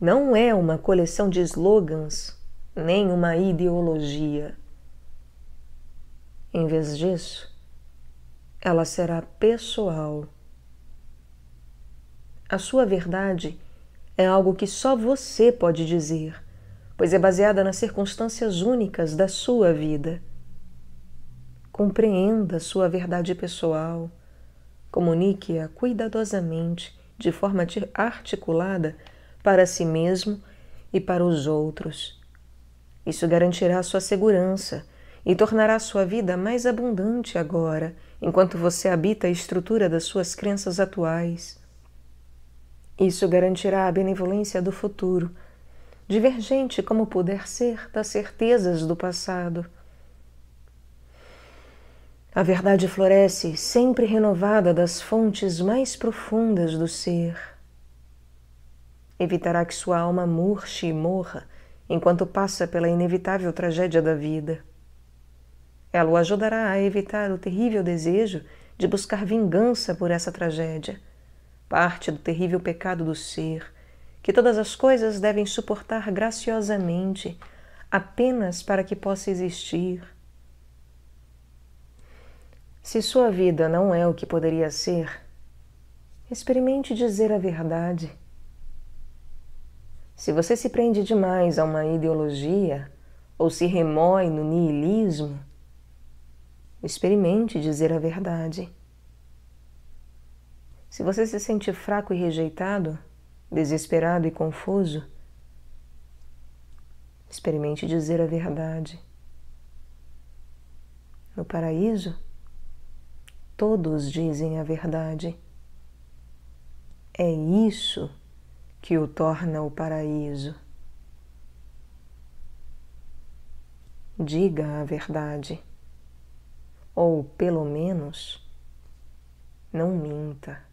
não é uma coleção de slogans nem uma ideologia. Em vez disso, ela será pessoal. A sua verdade é algo que só você pode dizer, pois é baseada nas circunstâncias únicas da sua vida. Compreenda sua verdade pessoal. Comunique-a cuidadosamente, de forma articulada, para si mesmo e para os outros. Isso garantirá sua segurança e tornará sua vida mais abundante agora, enquanto você habita a estrutura das suas crenças atuais. Isso garantirá a benevolência do futuro, divergente como puder ser das certezas do passado a verdade floresce sempre renovada das fontes mais profundas do ser. Evitará que sua alma murche e morra enquanto passa pela inevitável tragédia da vida. Ela o ajudará a evitar o terrível desejo de buscar vingança por essa tragédia, parte do terrível pecado do ser, que todas as coisas devem suportar graciosamente, apenas para que possa existir se sua vida não é o que poderia ser, experimente dizer a verdade. Se você se prende demais a uma ideologia ou se remói no niilismo, experimente dizer a verdade. Se você se sente fraco e rejeitado, desesperado e confuso, experimente dizer a verdade. No paraíso, todos dizem a verdade. É isso que o torna o paraíso. Diga a verdade, ou pelo menos não minta.